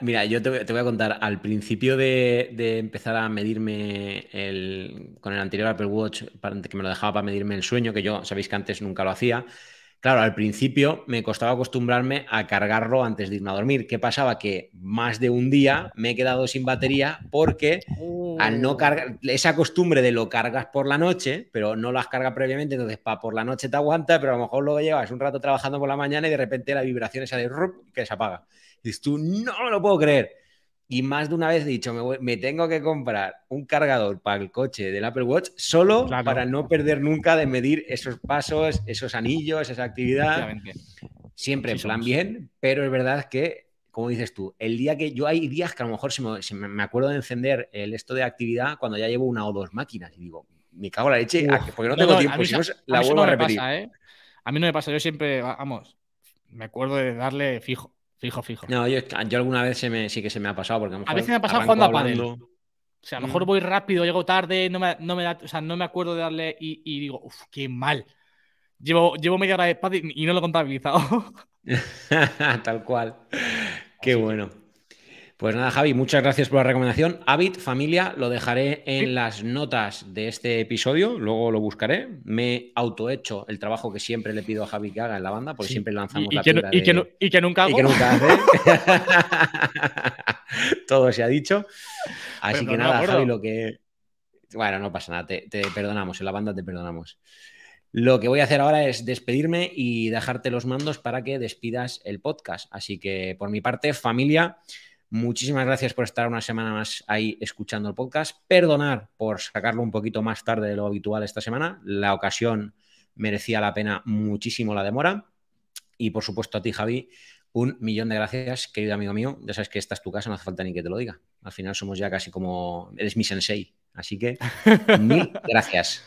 Mira, yo te, voy a contar, al principio de, empezar a medirme con el anterior Apple Watch, que me lo dejaba para medirme el sueño, que yo sabéis que antes nunca lo hacía, Claro, al principio me costaba acostumbrarme a cargarlo antes de irme a dormir. ¿Qué pasaba? Que más de un día me he quedado sin batería porque al no oh. cargar, esa costumbre de lo cargas por la noche, pero no lo has previamente, entonces para por la noche te aguanta, pero a lo mejor lo llevas un rato trabajando por la mañana y de repente la vibración esa de que se apaga. dices tú, no lo puedo creer. Y más de una vez he dicho, me, tengo que comprar un cargador para el coche del Apple Watch solo para no perder nunca de medir esos pasos, esos anillos, esa actividad. Siempre en plan bien, pero es verdad que, como dices tú, el día que yo hay días que a lo mejor me, acuerdo de encender el esto de actividad cuando ya llevo una o dos máquinas y digo, me cago en la leche, porque no, tengo tiempo, si la vuelvo a, ¿eh? A mí no me pasa, yo siempre, vamos, me acuerdo de darle fijo. Fijo, fijo. No, yo, alguna vez se me, sí que se me ha pasado. Porque a, mejor veces me ha pasado jugando a O sea, a lo mejor mm. voy rápido, llego tarde, no me, no me, da, o sea, no me acuerdo de darle y, digo, uff, qué mal. Llevo, llevo media hora de pádel y no lo he contabilizado. (laughs) Tal cual. Qué bueno. Pues nada, Javi, muchas gracias por la recomendación. Habit, familia, lo dejaré en las notas de este episodio, luego lo buscaré. Me autohecho el trabajo que siempre le pido a Javi que haga en la banda, porque siempre lanzamos la y, que y, que nunca hago. Y que nunca hace. (laughs) (laughs) Todo se ha dicho. Así que nada, Javi, lo que... Bueno, no pasa nada, te perdonamos, en la banda te perdonamos. Lo que voy a hacer ahora es despedirme y dejarte los mandos para que despidas el podcast. Así que por mi parte, familia, Muchísimas gracias por estar una semana más ahí escuchando el podcast. Perdonar por sacarlo un poquito más tarde de lo habitual esta semana. La ocasión merecía la pena muchísimo la demora. Y por supuesto a ti, Javi, un millón de gracias, querido amigo mío. Ya sabes que esta es tu casa, no hace falta ni que te lo diga. Al final somos ya casi como... Eres mi sensei. Así que (laughs) mil gracias.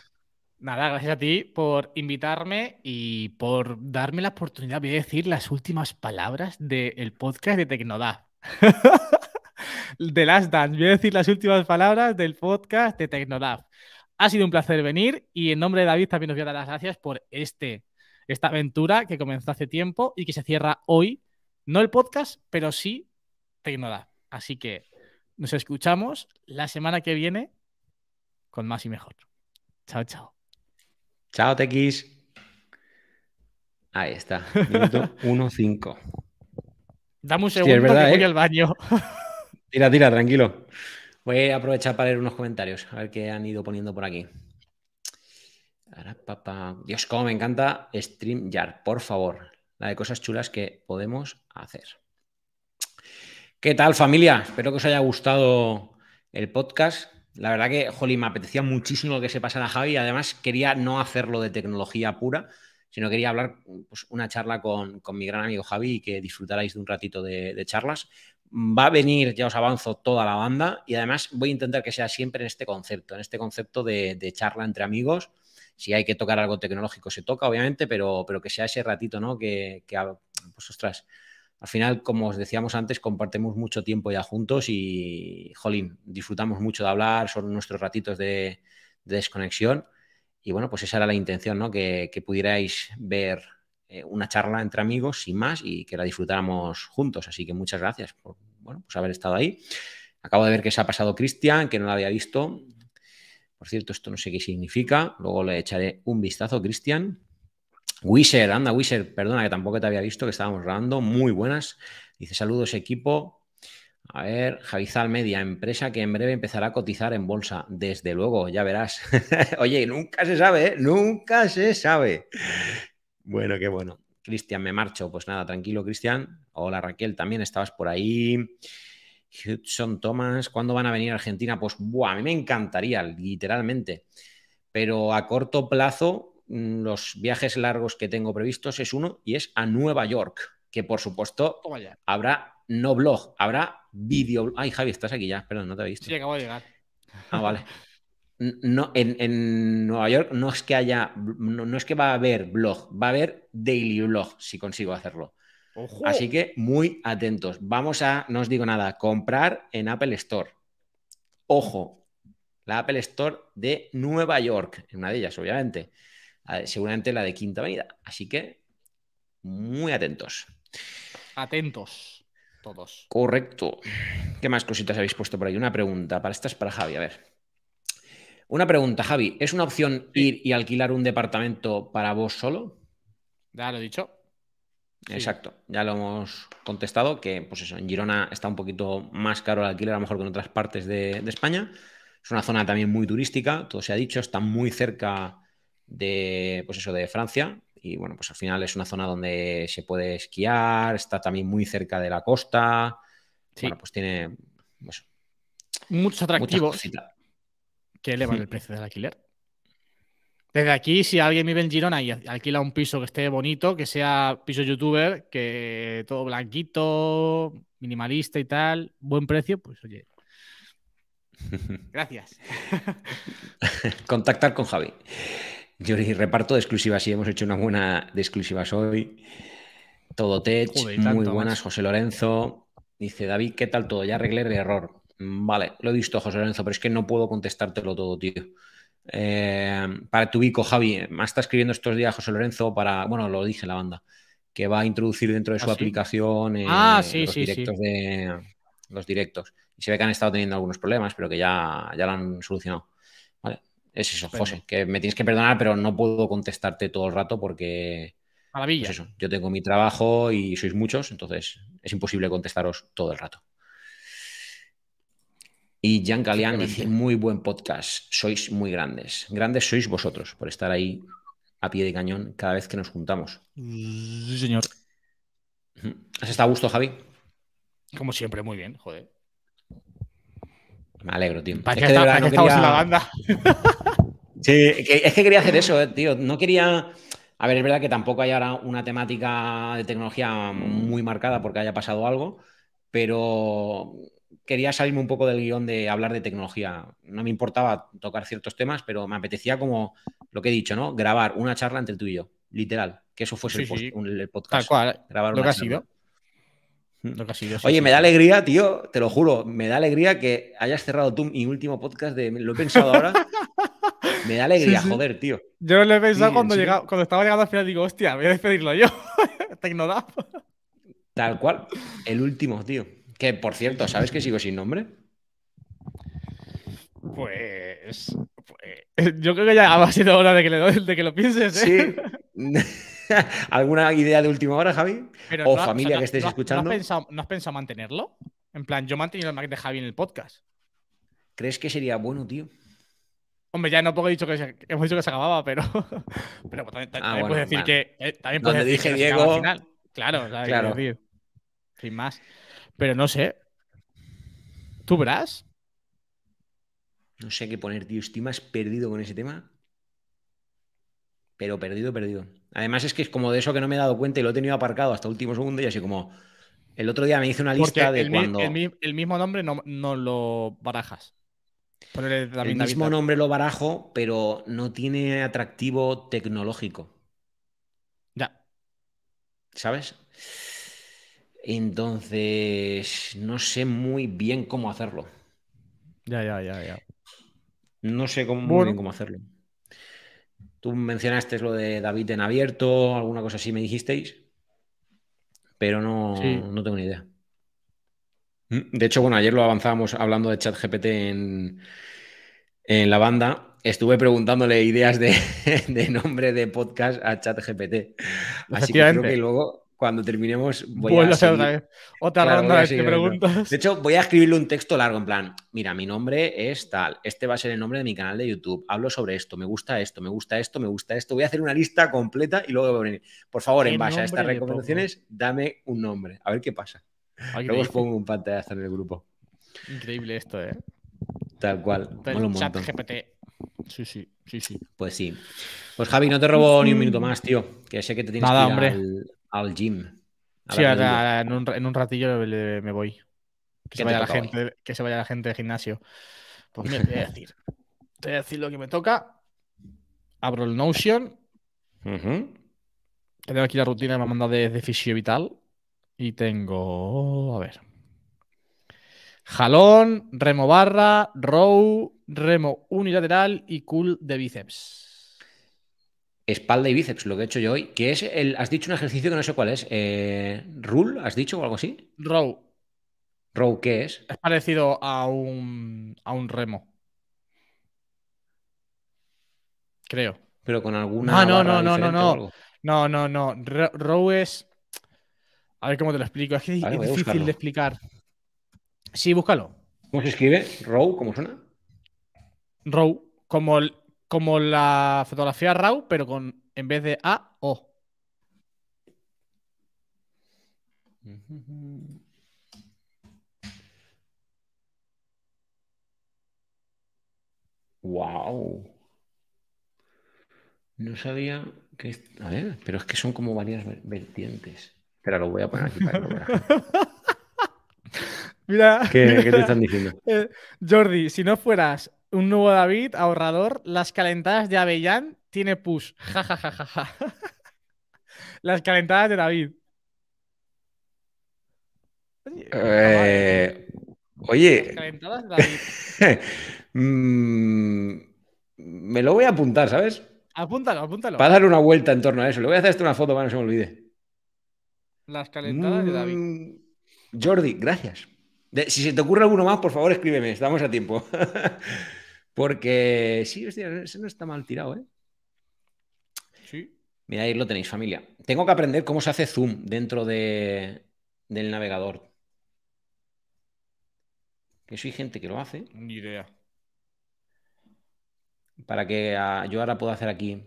Nada, gracias a ti por invitarme y por darme la oportunidad, de decir las últimas palabras del podcast de Tecnodad. (laughs) The Last Dance. Voy a decir las últimas palabras del podcast de Tecnolab. Ha sido un placer venir y en nombre de David también os voy a dar las gracias por este, esta aventura que comenzó hace tiempo y que se cierra hoy. No el podcast, pero sí Tecnolab. Así que nos escuchamos la semana que viene con más y mejor. Chao, chao. Chao, Tequis. Ahí está. Minuto 1.5. (laughs) Dame un segundo que voy ¿eh? al baño. (laughs) Tira, tira, tranquilo. Voy a aprovechar para leer unos comentarios, a ver qué han ido poniendo por aquí. Dios, cómo me encanta StreamYard, por favor. La de cosas chulas que podemos hacer. ¿Qué tal, familia? Espero que os haya gustado el podcast. La verdad que, jolín, me apetecía muchísimo que se pasara Javi. Además, quería no hacerlo de tecnología pura, sino quería hablar pues, una charla con, mi gran amigo Javi y que disfrutaréis de un ratito de, charlas. Va a venir, ya os avanzo, toda la banda y además voy a intentar que sea siempre en este concepto, en este concepto de, charla entre amigos. Si hay que tocar algo tecnológico, se toca, obviamente, pero, pero que sea ese ratito, ¿no? Que, pues ostras, al final, como os decíamos antes, compartimos mucho tiempo ya juntos y, jolín, disfrutamos mucho de hablar, son nuestros ratitos de desconexión y bueno, pues esa era la intención, ¿no? Que, pudierais ver eh, una charla entre amigos, sin más, y que la disfrutáramos juntos. Así que muchas gracias por bueno, pues haber estado ahí. Acabo de ver que se ha pasado Cristian, que no la había visto. Por cierto, esto no sé qué significa. Luego le echaré un vistazo, Cristian. wizard anda, wizard perdona que tampoco te había visto, que estábamos grabando. Muy buenas. Dice saludos, equipo. A ver, Javizal Media, empresa que en breve empezará a cotizar en bolsa. Desde luego, ya verás. (laughs) Oye, nunca se sabe, ¿eh? nunca se sabe. Bueno, qué bueno. Cristian, me marcho. Pues nada, tranquilo, Cristian. Hola, Raquel, también estabas por ahí. Hudson Thomas, ¿cuándo van a venir a Argentina? Pues, buah, a mí me encantaría, literalmente. Pero a corto plazo, mm, los viajes largos que tengo previstos es uno y es a Nueva York, que por supuesto habrá no blog, habrá video. Ay, Javi, estás aquí ya, perdón, no te había visto. Sí, acabo de llegar. Ah, vale. No, en, Nueva York no es que haya, no, es que va a haber blog, va a haber daily blog si consigo hacerlo. Así que muy atentos. Vamos a, no os digo nada, comprar en Apple Store. Ojo, la Apple Store de Nueva York, una de ellas, obviamente. Ah, seguramente la de Quinta Avenida. Así que muy atentos. Atentos. Todos. Correcto. ¿Qué más cositas habéis puesto por ahí? Una pregunta. Para esta es para Javi, a ver. Una pregunta, Javi. ¿Es una opción ir y alquilar un departamento para vos solo? Ya lo he dicho. Exacto, ya lo hemos contestado, que pues eso, en Girona está un poquito más caro el alquiler, a lo mejor que en otras partes de, España. Es una zona también muy turística, todo se ha dicho, está muy cerca de, pues eso, de Francia, y bueno, pues al final es una zona donde se puede esquiar, está también muy cerca de la costa. Sí. Bueno, pues tiene pues, muchos atractivos que elevan el (laughs) precio del alquiler. Desde aquí, si alguien vive en Girona y alquila un piso que esté bonito, que sea piso youtuber, que todo blanquito, minimalista y tal, buen precio, pues oye. (laughs) Gracias. (laughs) Contactar con Javi. Yo reparto de exclusivas y hemos hecho una buena de exclusivas hoy. Todo Tech, muy buenas, José Lorenzo. Dice David, ¿qué tal todo? Ya arreglé el error. Mm, vale, lo he visto, José Lorenzo, pero es que no puedo contestártelo todo, tío. Eh, para tu bico, Javi, eh, me está escribiendo estos días José Lorenzo para, bueno, lo dije la banda, que va a introducir dentro de su ¿Ah, aplicación eh, ah, los directos de los directos. Y se ve que han estado teniendo algunos problemas, pero que ya, ya lo han solucionado. Es eso, José, que me tienes que perdonar, pero no puedo contestarte todo el rato porque... Maravilla. Pues eso, yo tengo mi trabajo y sois muchos, entonces es imposible contestaros todo el rato. Y Jan Calián dice, muy buen podcast, sois muy grandes. Grandes sois vosotros por estar ahí a pie de cañón cada vez que nos juntamos. Sí, señor. ¿Has estado a gusto, Javi? Como siempre, muy bien, joder. Me alegro, tío. es que, quería... la banda. (laughs) sí, es que quería hacer eso, eh, tío. No quería. A ver, es verdad que tampoco hay ahora una temática de tecnología muy marcada porque haya pasado algo, pero quería salirme un poco del guión de hablar de tecnología. No me importaba tocar ciertos temas, pero me apetecía como lo que he dicho, ¿no? Grabar una charla entre tú y yo, literal. Que eso fuese el, podcast. Tal lo que ha sido. Mm, Oye, me da alegría, tío, te lo juro, me da alegría que hayas cerrado tu mi último podcast de. Lo he pensado ahora. (laughs) me da alegría, joder, tío. Yo lo he pensado cuando, estaba llegando al final, digo, hostia, voy a despedirlo yo. (laughs) Tecnodap. Tal cual. El último, tío. Que por cierto, ¿sabes que sigo sin nombre? Pues, pues yo creo que ya ha sido hora de que, le, de que lo pienses. ¿eh? Sí. (laughs) (laughs) ¿Alguna idea de última hora, Javi? o familia que estés escuchando. No has, pensado, mantenerlo? En plan, yo mantenido el Mac de Javi en el podcast. ¿Crees que sería bueno, tío? Hombre, ya no puedo he dicho que se, hemos dicho que se acababa, pero, (laughs) pero también, puedes decir que también puedes eh, decir dije Diego, Claro, claro. sin más. Pero no sé. ¿Tú verás? No sé qué poner, tío. Estoy más perdido con ese tema. Pero perdido, perdido. Además es que es como de eso que no me he dado cuenta y lo he tenido aparcado hasta último segundo y así como... El otro día me hice una lista de cuando... El, mismo nombre no, lo barajas. el mismo nombre lo barajo, pero no tiene atractivo tecnológico. Ya. ¿Sabes? Entonces, no sé muy bien cómo hacerlo. Ya, ya, ya, ya. No sé cómo, muy bien cómo hacerlo. Tú mencionaste lo de David en abierto, alguna cosa así me dijisteis, pero no, no tengo ni idea. De hecho, bueno, ayer lo avanzábamos hablando de ChatGPT en, en la banda. Estuve preguntándole ideas de, (laughs) de nombre de podcast a ChatGPT. Así que creo que luego cuando terminemos voy a hacer otra, ronda de preguntas. De hecho, voy a escribirle un texto largo en plan, mira, mi nombre es tal, este va a ser el nombre de mi canal de YouTube, hablo sobre esto, me gusta esto, me gusta esto, me gusta esto, voy a hacer una lista completa y luego voy a por favor, en base a estas recomendaciones, dame un nombre, a ver qué pasa. Ah, luego os pongo un pantallazo en el grupo. Increíble esto, ¿eh? Tal cual. chat GPT. Sí, sí, sí, sí. Pues sí. Pues Javi, no te robo ni un mm. minuto más, tío. Que sé que te tienes que ir hombre. Al, al gym. sí, ahora en un, ratillo me voy. Que se, vaya la gente, que se vaya la gente de gimnasio. Pues mira, te voy a (laughs) decir. voy a decir lo que me toca. Abro el Notion. Tengo aquí la rutina que me ha mandado de Fisio Vital. Y tengo. A ver. Jalón, remo barra, row, remo unilateral y cool de bíceps. Espalda y bíceps, lo que he hecho yo hoy, que es Has dicho un ejercicio que no sé cuál es. Eh, ¿Rule? ¿Has dicho o algo así? Row. ¿Row qué es? Es parecido a un, remo. Creo. Pero con alguna. Ah no, no, no, no, no. No, no, Row es. A ver cómo te lo explico. Es que es difícil de explicar. Sí, búscalo. ¿Cómo se escribe? ¿Row? ¿Cómo suena? Row. Como el, como la fotografía RAW, pero con en vez de A, O. Wow. No sabía que. A ver, pero es que son como varias vertientes. Espera, lo voy a poner aquí para (laughs) Mira, ¿Qué, te están diciendo? (laughs) Eh, Jordi, si no fueras un nuevo David, ahorrador. Las calentadas de Avellán tiene push. (laughs) Ja, ja, ja, ja, ja. Las calentadas de David. Oye. Eh, las calentadas de David. (laughs) Mm, me lo voy a apuntar, ¿sabes? Apúntalo, apúntalo. Para dar una vuelta en torno a eso. Le voy a hacer esto una foto para no se me olvide. Las calentadas de David. Mm, Jordi, gracias. si se te ocurre alguno más, por favor, escríbeme. Estamos a tiempo. (laughs) Porque sí, ese no está mal tirado, ¿eh? Sí. Mira, ahí lo tenéis, familia. Tengo que aprender cómo se hace zoom dentro del navegador. Que soy gente que lo hace. Ni idea. Para que ah, yo ahora pueda hacer aquí.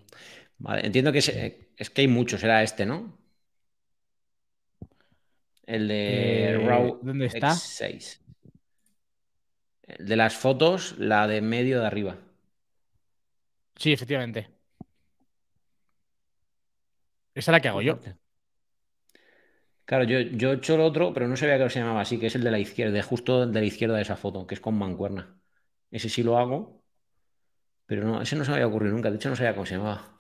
Vale, entiendo que es, eh, que hay muchos, era este, ¿no? El de eh, ¿Dónde está? 6 de las fotos, la de medio de arriba. Sí, efectivamente. Esa es la que hago yo. Claro, yo, yo he hecho el otro, pero no sabía que se llamaba así, que es el de la izquierda, justo de la izquierda de esa foto, que es con mancuerna. Ese sí lo hago, pero no, ese no se me había ocurrido nunca. De hecho, no sabía cómo se llamaba.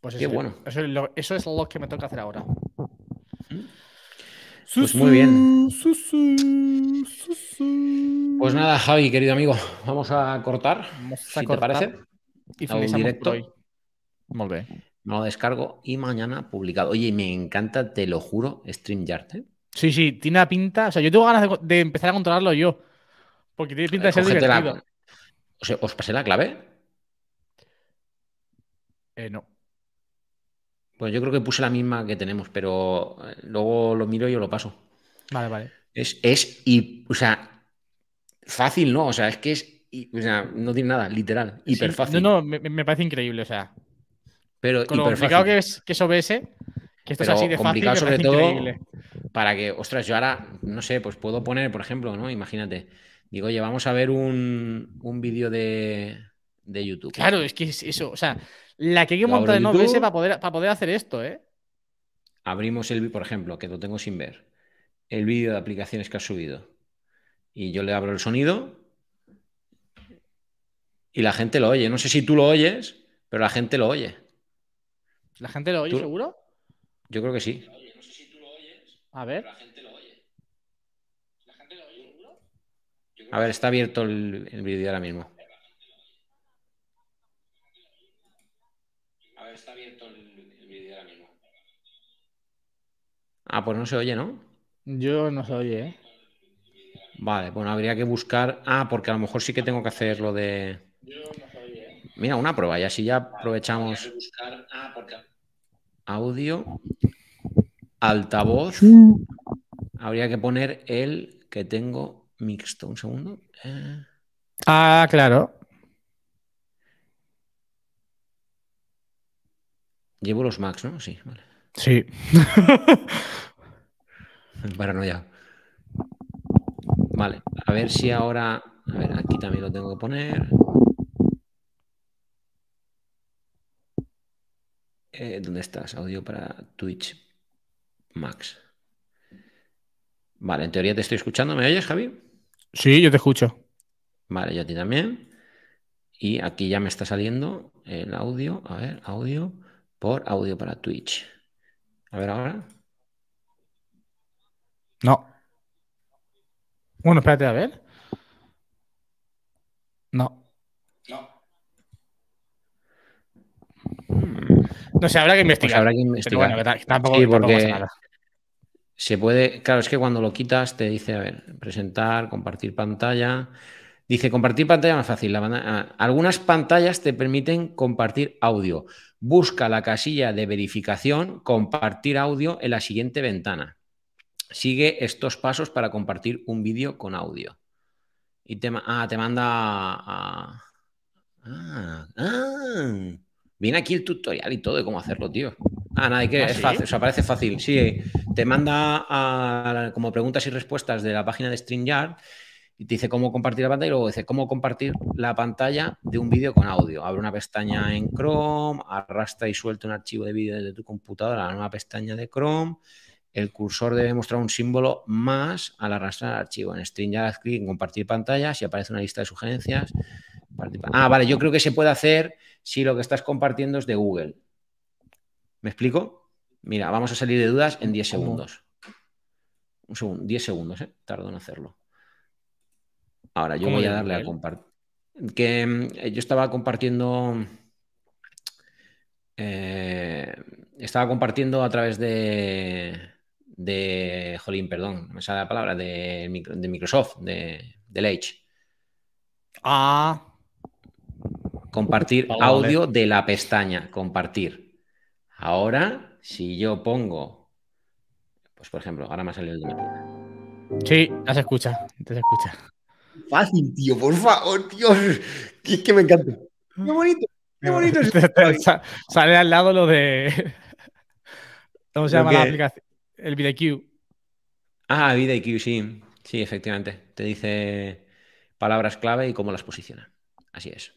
Pues eso, bueno. Eso es, lo, eso es, lo, que me toca hacer ahora. ¿Mm? Pues muy bien. Pues nada, Javi, querido amigo, vamos a cortar. si te parece. Y un directo. Muy No descargo y mañana publicado. Oye, me encanta, te lo juro, StreamYard. ¿eh? Sí, sí, tiene una pinta. O sea, yo tengo ganas de, empezar a controlarlo yo. Porque tiene pinta de ser divertido. ¿Os pasé la clave? Eh, no. Pues yo creo que puse la misma que tenemos, pero eh, luego lo miro y yo lo paso. Vale, vale. Es, y, o sea, fácil, ¿no? O sea, es que es, o sea, no tiene nada, literal, hiperfácil. no, no, me, parece increíble, o sea. Pero con complicado que es, que es OBS, que esto es así de fácil, sobre todo increíble. para que, ostras, yo ahora, no sé, pues puedo poner, por ejemplo, ¿no? Imagínate, digo, oye, vamos a ver un, un vídeo de, de YouTube. Claro, es que es eso, o sea, la que hay que montar de para poder, para poder hacer esto, ¿eh? Abrimos el, por ejemplo, que lo tengo sin ver, el vídeo de aplicaciones que has subido. Y yo le abro el sonido y la gente lo oye. No sé si tú lo oyes, pero la gente lo oye. ¿La gente lo oye seguro? Yo creo que sí. A ver. A ver, está abierto el, el vídeo ahora mismo. Ah, pues no se oye, ¿no? Yo no se oye, ¿eh? Vale, bueno, habría que buscar. Ah, porque a lo mejor sí que tengo que hacer lo de. Yo no se oye, ¿eh? Mira, una prueba y así ya aprovechamos. ah, porque... Audio, altavoz. Habría que poner el que tengo mixto. Un segundo. Eh. Ah, claro. Llevo los max, ¿no? Sí, vale. Sí. Paranoia. (laughs) Vale, a ver si ahora. A ver, aquí también lo tengo que poner. Eh, ¿Dónde estás? Audio para Twitch Max. Vale, en teoría te estoy escuchando. ¿Me oyes, Javi? Sí, yo te escucho. Vale, yo a ti también. Y aquí ya me está saliendo el audio. A ver, audio por audio para Twitch. A ver ahora. No. Bueno, espérate, a ver. No. No. Hmm. No sé, habrá que pues investigar. habrá que investigar. porque se puede. Claro, es que cuando lo quitas te dice, a ver, presentar, compartir pantalla. Dice compartir pantalla más fácil. Ah, algunas pantallas te permiten compartir audio. Busca la casilla de verificación compartir audio en la siguiente ventana. Sigue estos pasos para compartir un vídeo con audio. Y te, ah, te manda ah, ah, Viene aquí el tutorial y todo de cómo hacerlo, tío. Ah, nada, que ah, es fácil, o sea, parece fácil. Sí, te manda como preguntas y respuestas de la página de StreamYard y te dice cómo compartir la pantalla y luego dice cómo compartir la pantalla de un vídeo con audio. Abre una pestaña en Chrome, arrastra y suelta un archivo de vídeo desde tu computadora a la nueva pestaña de Chrome. El cursor debe mostrar un símbolo más al arrastrar el archivo. En string ya das clic en compartir pantalla, si aparece una lista de sugerencias. Ah, vale, yo creo que se puede hacer si lo que estás compartiendo es de Google. ¿Me explico? Mira, vamos a salir de dudas en 10 segundos. Un segundo, 10 segundos, ¿eh? Tardo en hacerlo. Ahora, yo voy a darle a compartir. Que mm, yo estaba compartiendo. Eh, estaba compartiendo a través de. de jolín, perdón, me sale la palabra, de, de Microsoft, de, de ah. Compartir audio de la pestaña, compartir. Ahora, si yo pongo. Pues por ejemplo, ahora me ha salido el de Sí, se escucha, ya se escucha. Fácil, tío, por favor, tío. Es que me encanta. Qué bonito, qué bonito. (laughs) Sale al lado lo de. ¿Cómo se llama la aplicación? El VDQ. Ah, VDQ, sí. Sí, efectivamente. Te dice palabras clave y cómo las posiciona. Así es.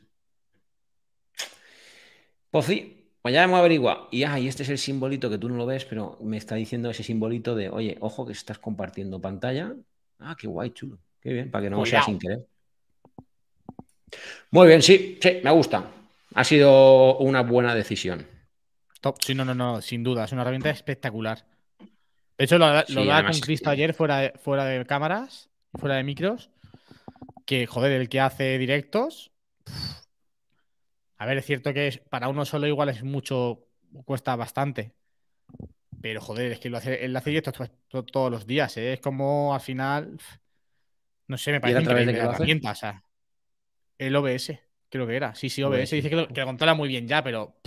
Pues sí, pues ya hemos averiguado. Y, ah, y este es el simbolito que tú no lo ves, pero me está diciendo ese simbolito de, oye, ojo que estás compartiendo pantalla. Ah, qué guay, chulo. Qué bien, para que no sea sin querer. Muy bien, sí, sí, me gusta. Ha sido una buena decisión. Top. Sí, no, no, no, sin duda. Es una herramienta espectacular. De hecho, lo, lo visto ayer fuera, fuera de cámaras, fuera de micros, que, joder, el que hace directos... A ver, es cierto que para uno solo igual es mucho, cuesta bastante. Pero, joder, es que lo hace, él hace directos pues, todos los días. ¿eh? Es como, al final... No sé, me parece la el OBS, creo que era. Sí, sí, OBS. Dice que lo, controla muy bien ya, pero.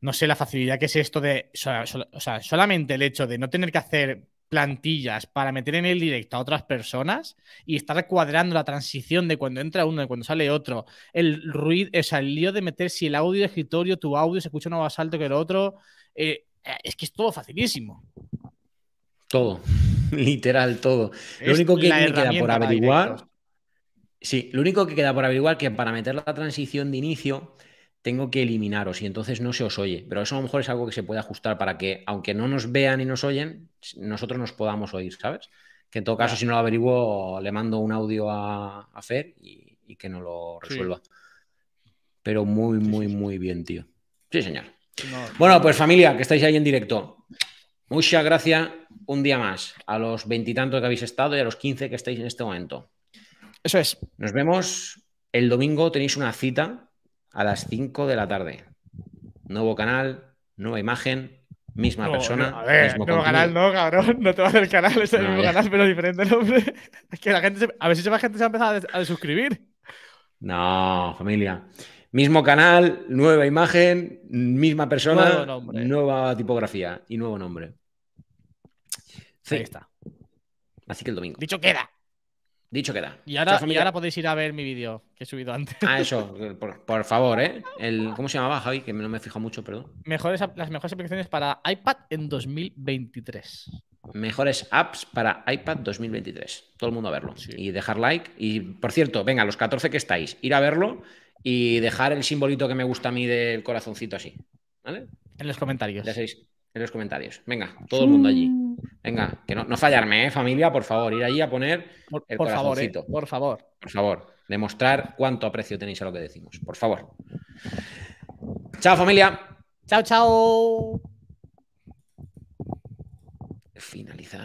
no sé la facilidad que es esto de. O sea, solamente el hecho de no tener que hacer plantillas para meter en el directo a otras personas y estar cuadrando la transición de cuando entra uno y cuando sale otro. El ruido, o sea, el lío de meter si el audio de escritorio, tu audio se escucha uno más alto que el otro. Eh, es que es todo facilísimo. Todo, (laughs) literal, todo. lo único que queda por averiguar. Sí, lo único que queda por averiguar que para meter la transición de inicio tengo que eliminaros y entonces no se os oye. Pero eso a lo mejor es algo que se puede ajustar para que, aunque no nos vean y nos oyen, nosotros nos podamos oír, ¿sabes? Que en todo caso, si no lo averiguo, le mando un audio a, a Fer y, que no lo resuelva. Pero muy, muy, muy bien, tío. Sí, señor. bueno, pues familia, que estáis ahí en directo. Muchas gracias un día más a los veintitantos que habéis estado y a los quince que estáis en este momento. Eso es. Nos vemos el domingo. Tenéis una cita a las cinco de la tarde. Nuevo canal, nueva imagen, misma persona. a mismo nuevo canal no, cabrón. No te vas el canal, es el nuevo mismo canal, pero diferente nombre. Es que la gente, a ver si la gente se ha empezado a suscribir. No, familia. Mismo canal, nueva imagen, misma persona, nueva tipografía y nuevo nombre. Ahí está. Así que el domingo. Dicho queda. Dicho queda. Y ahora, podéis ir a ver mi vídeo que he subido antes. Ah, eso, (laughs) por, favor, ¿eh? El, ¿Cómo se llamaba, Javi? Que no me he mucho, perdón. Mejores, las mejores aplicaciones para iPad en 2023. Mejores apps para iPad 2023. Todo el mundo a verlo. Y dejar like. Y, por cierto, venga, los 14 que estáis, ir a verlo y dejar el simbolito que me gusta a mí del corazoncito así. ¿Vale? En los comentarios. Ya seis, en los comentarios. Venga, todo el mundo allí. Venga, que no, fallarme, ¿eh, familia? Por favor, ir allí a poner el por ¿eh? corazoncito. Favor, Por favor. Por favor. Demostrar cuánto aprecio tenéis a lo que decimos. Por favor. Chao, familia. Chao, chao. Finalizar.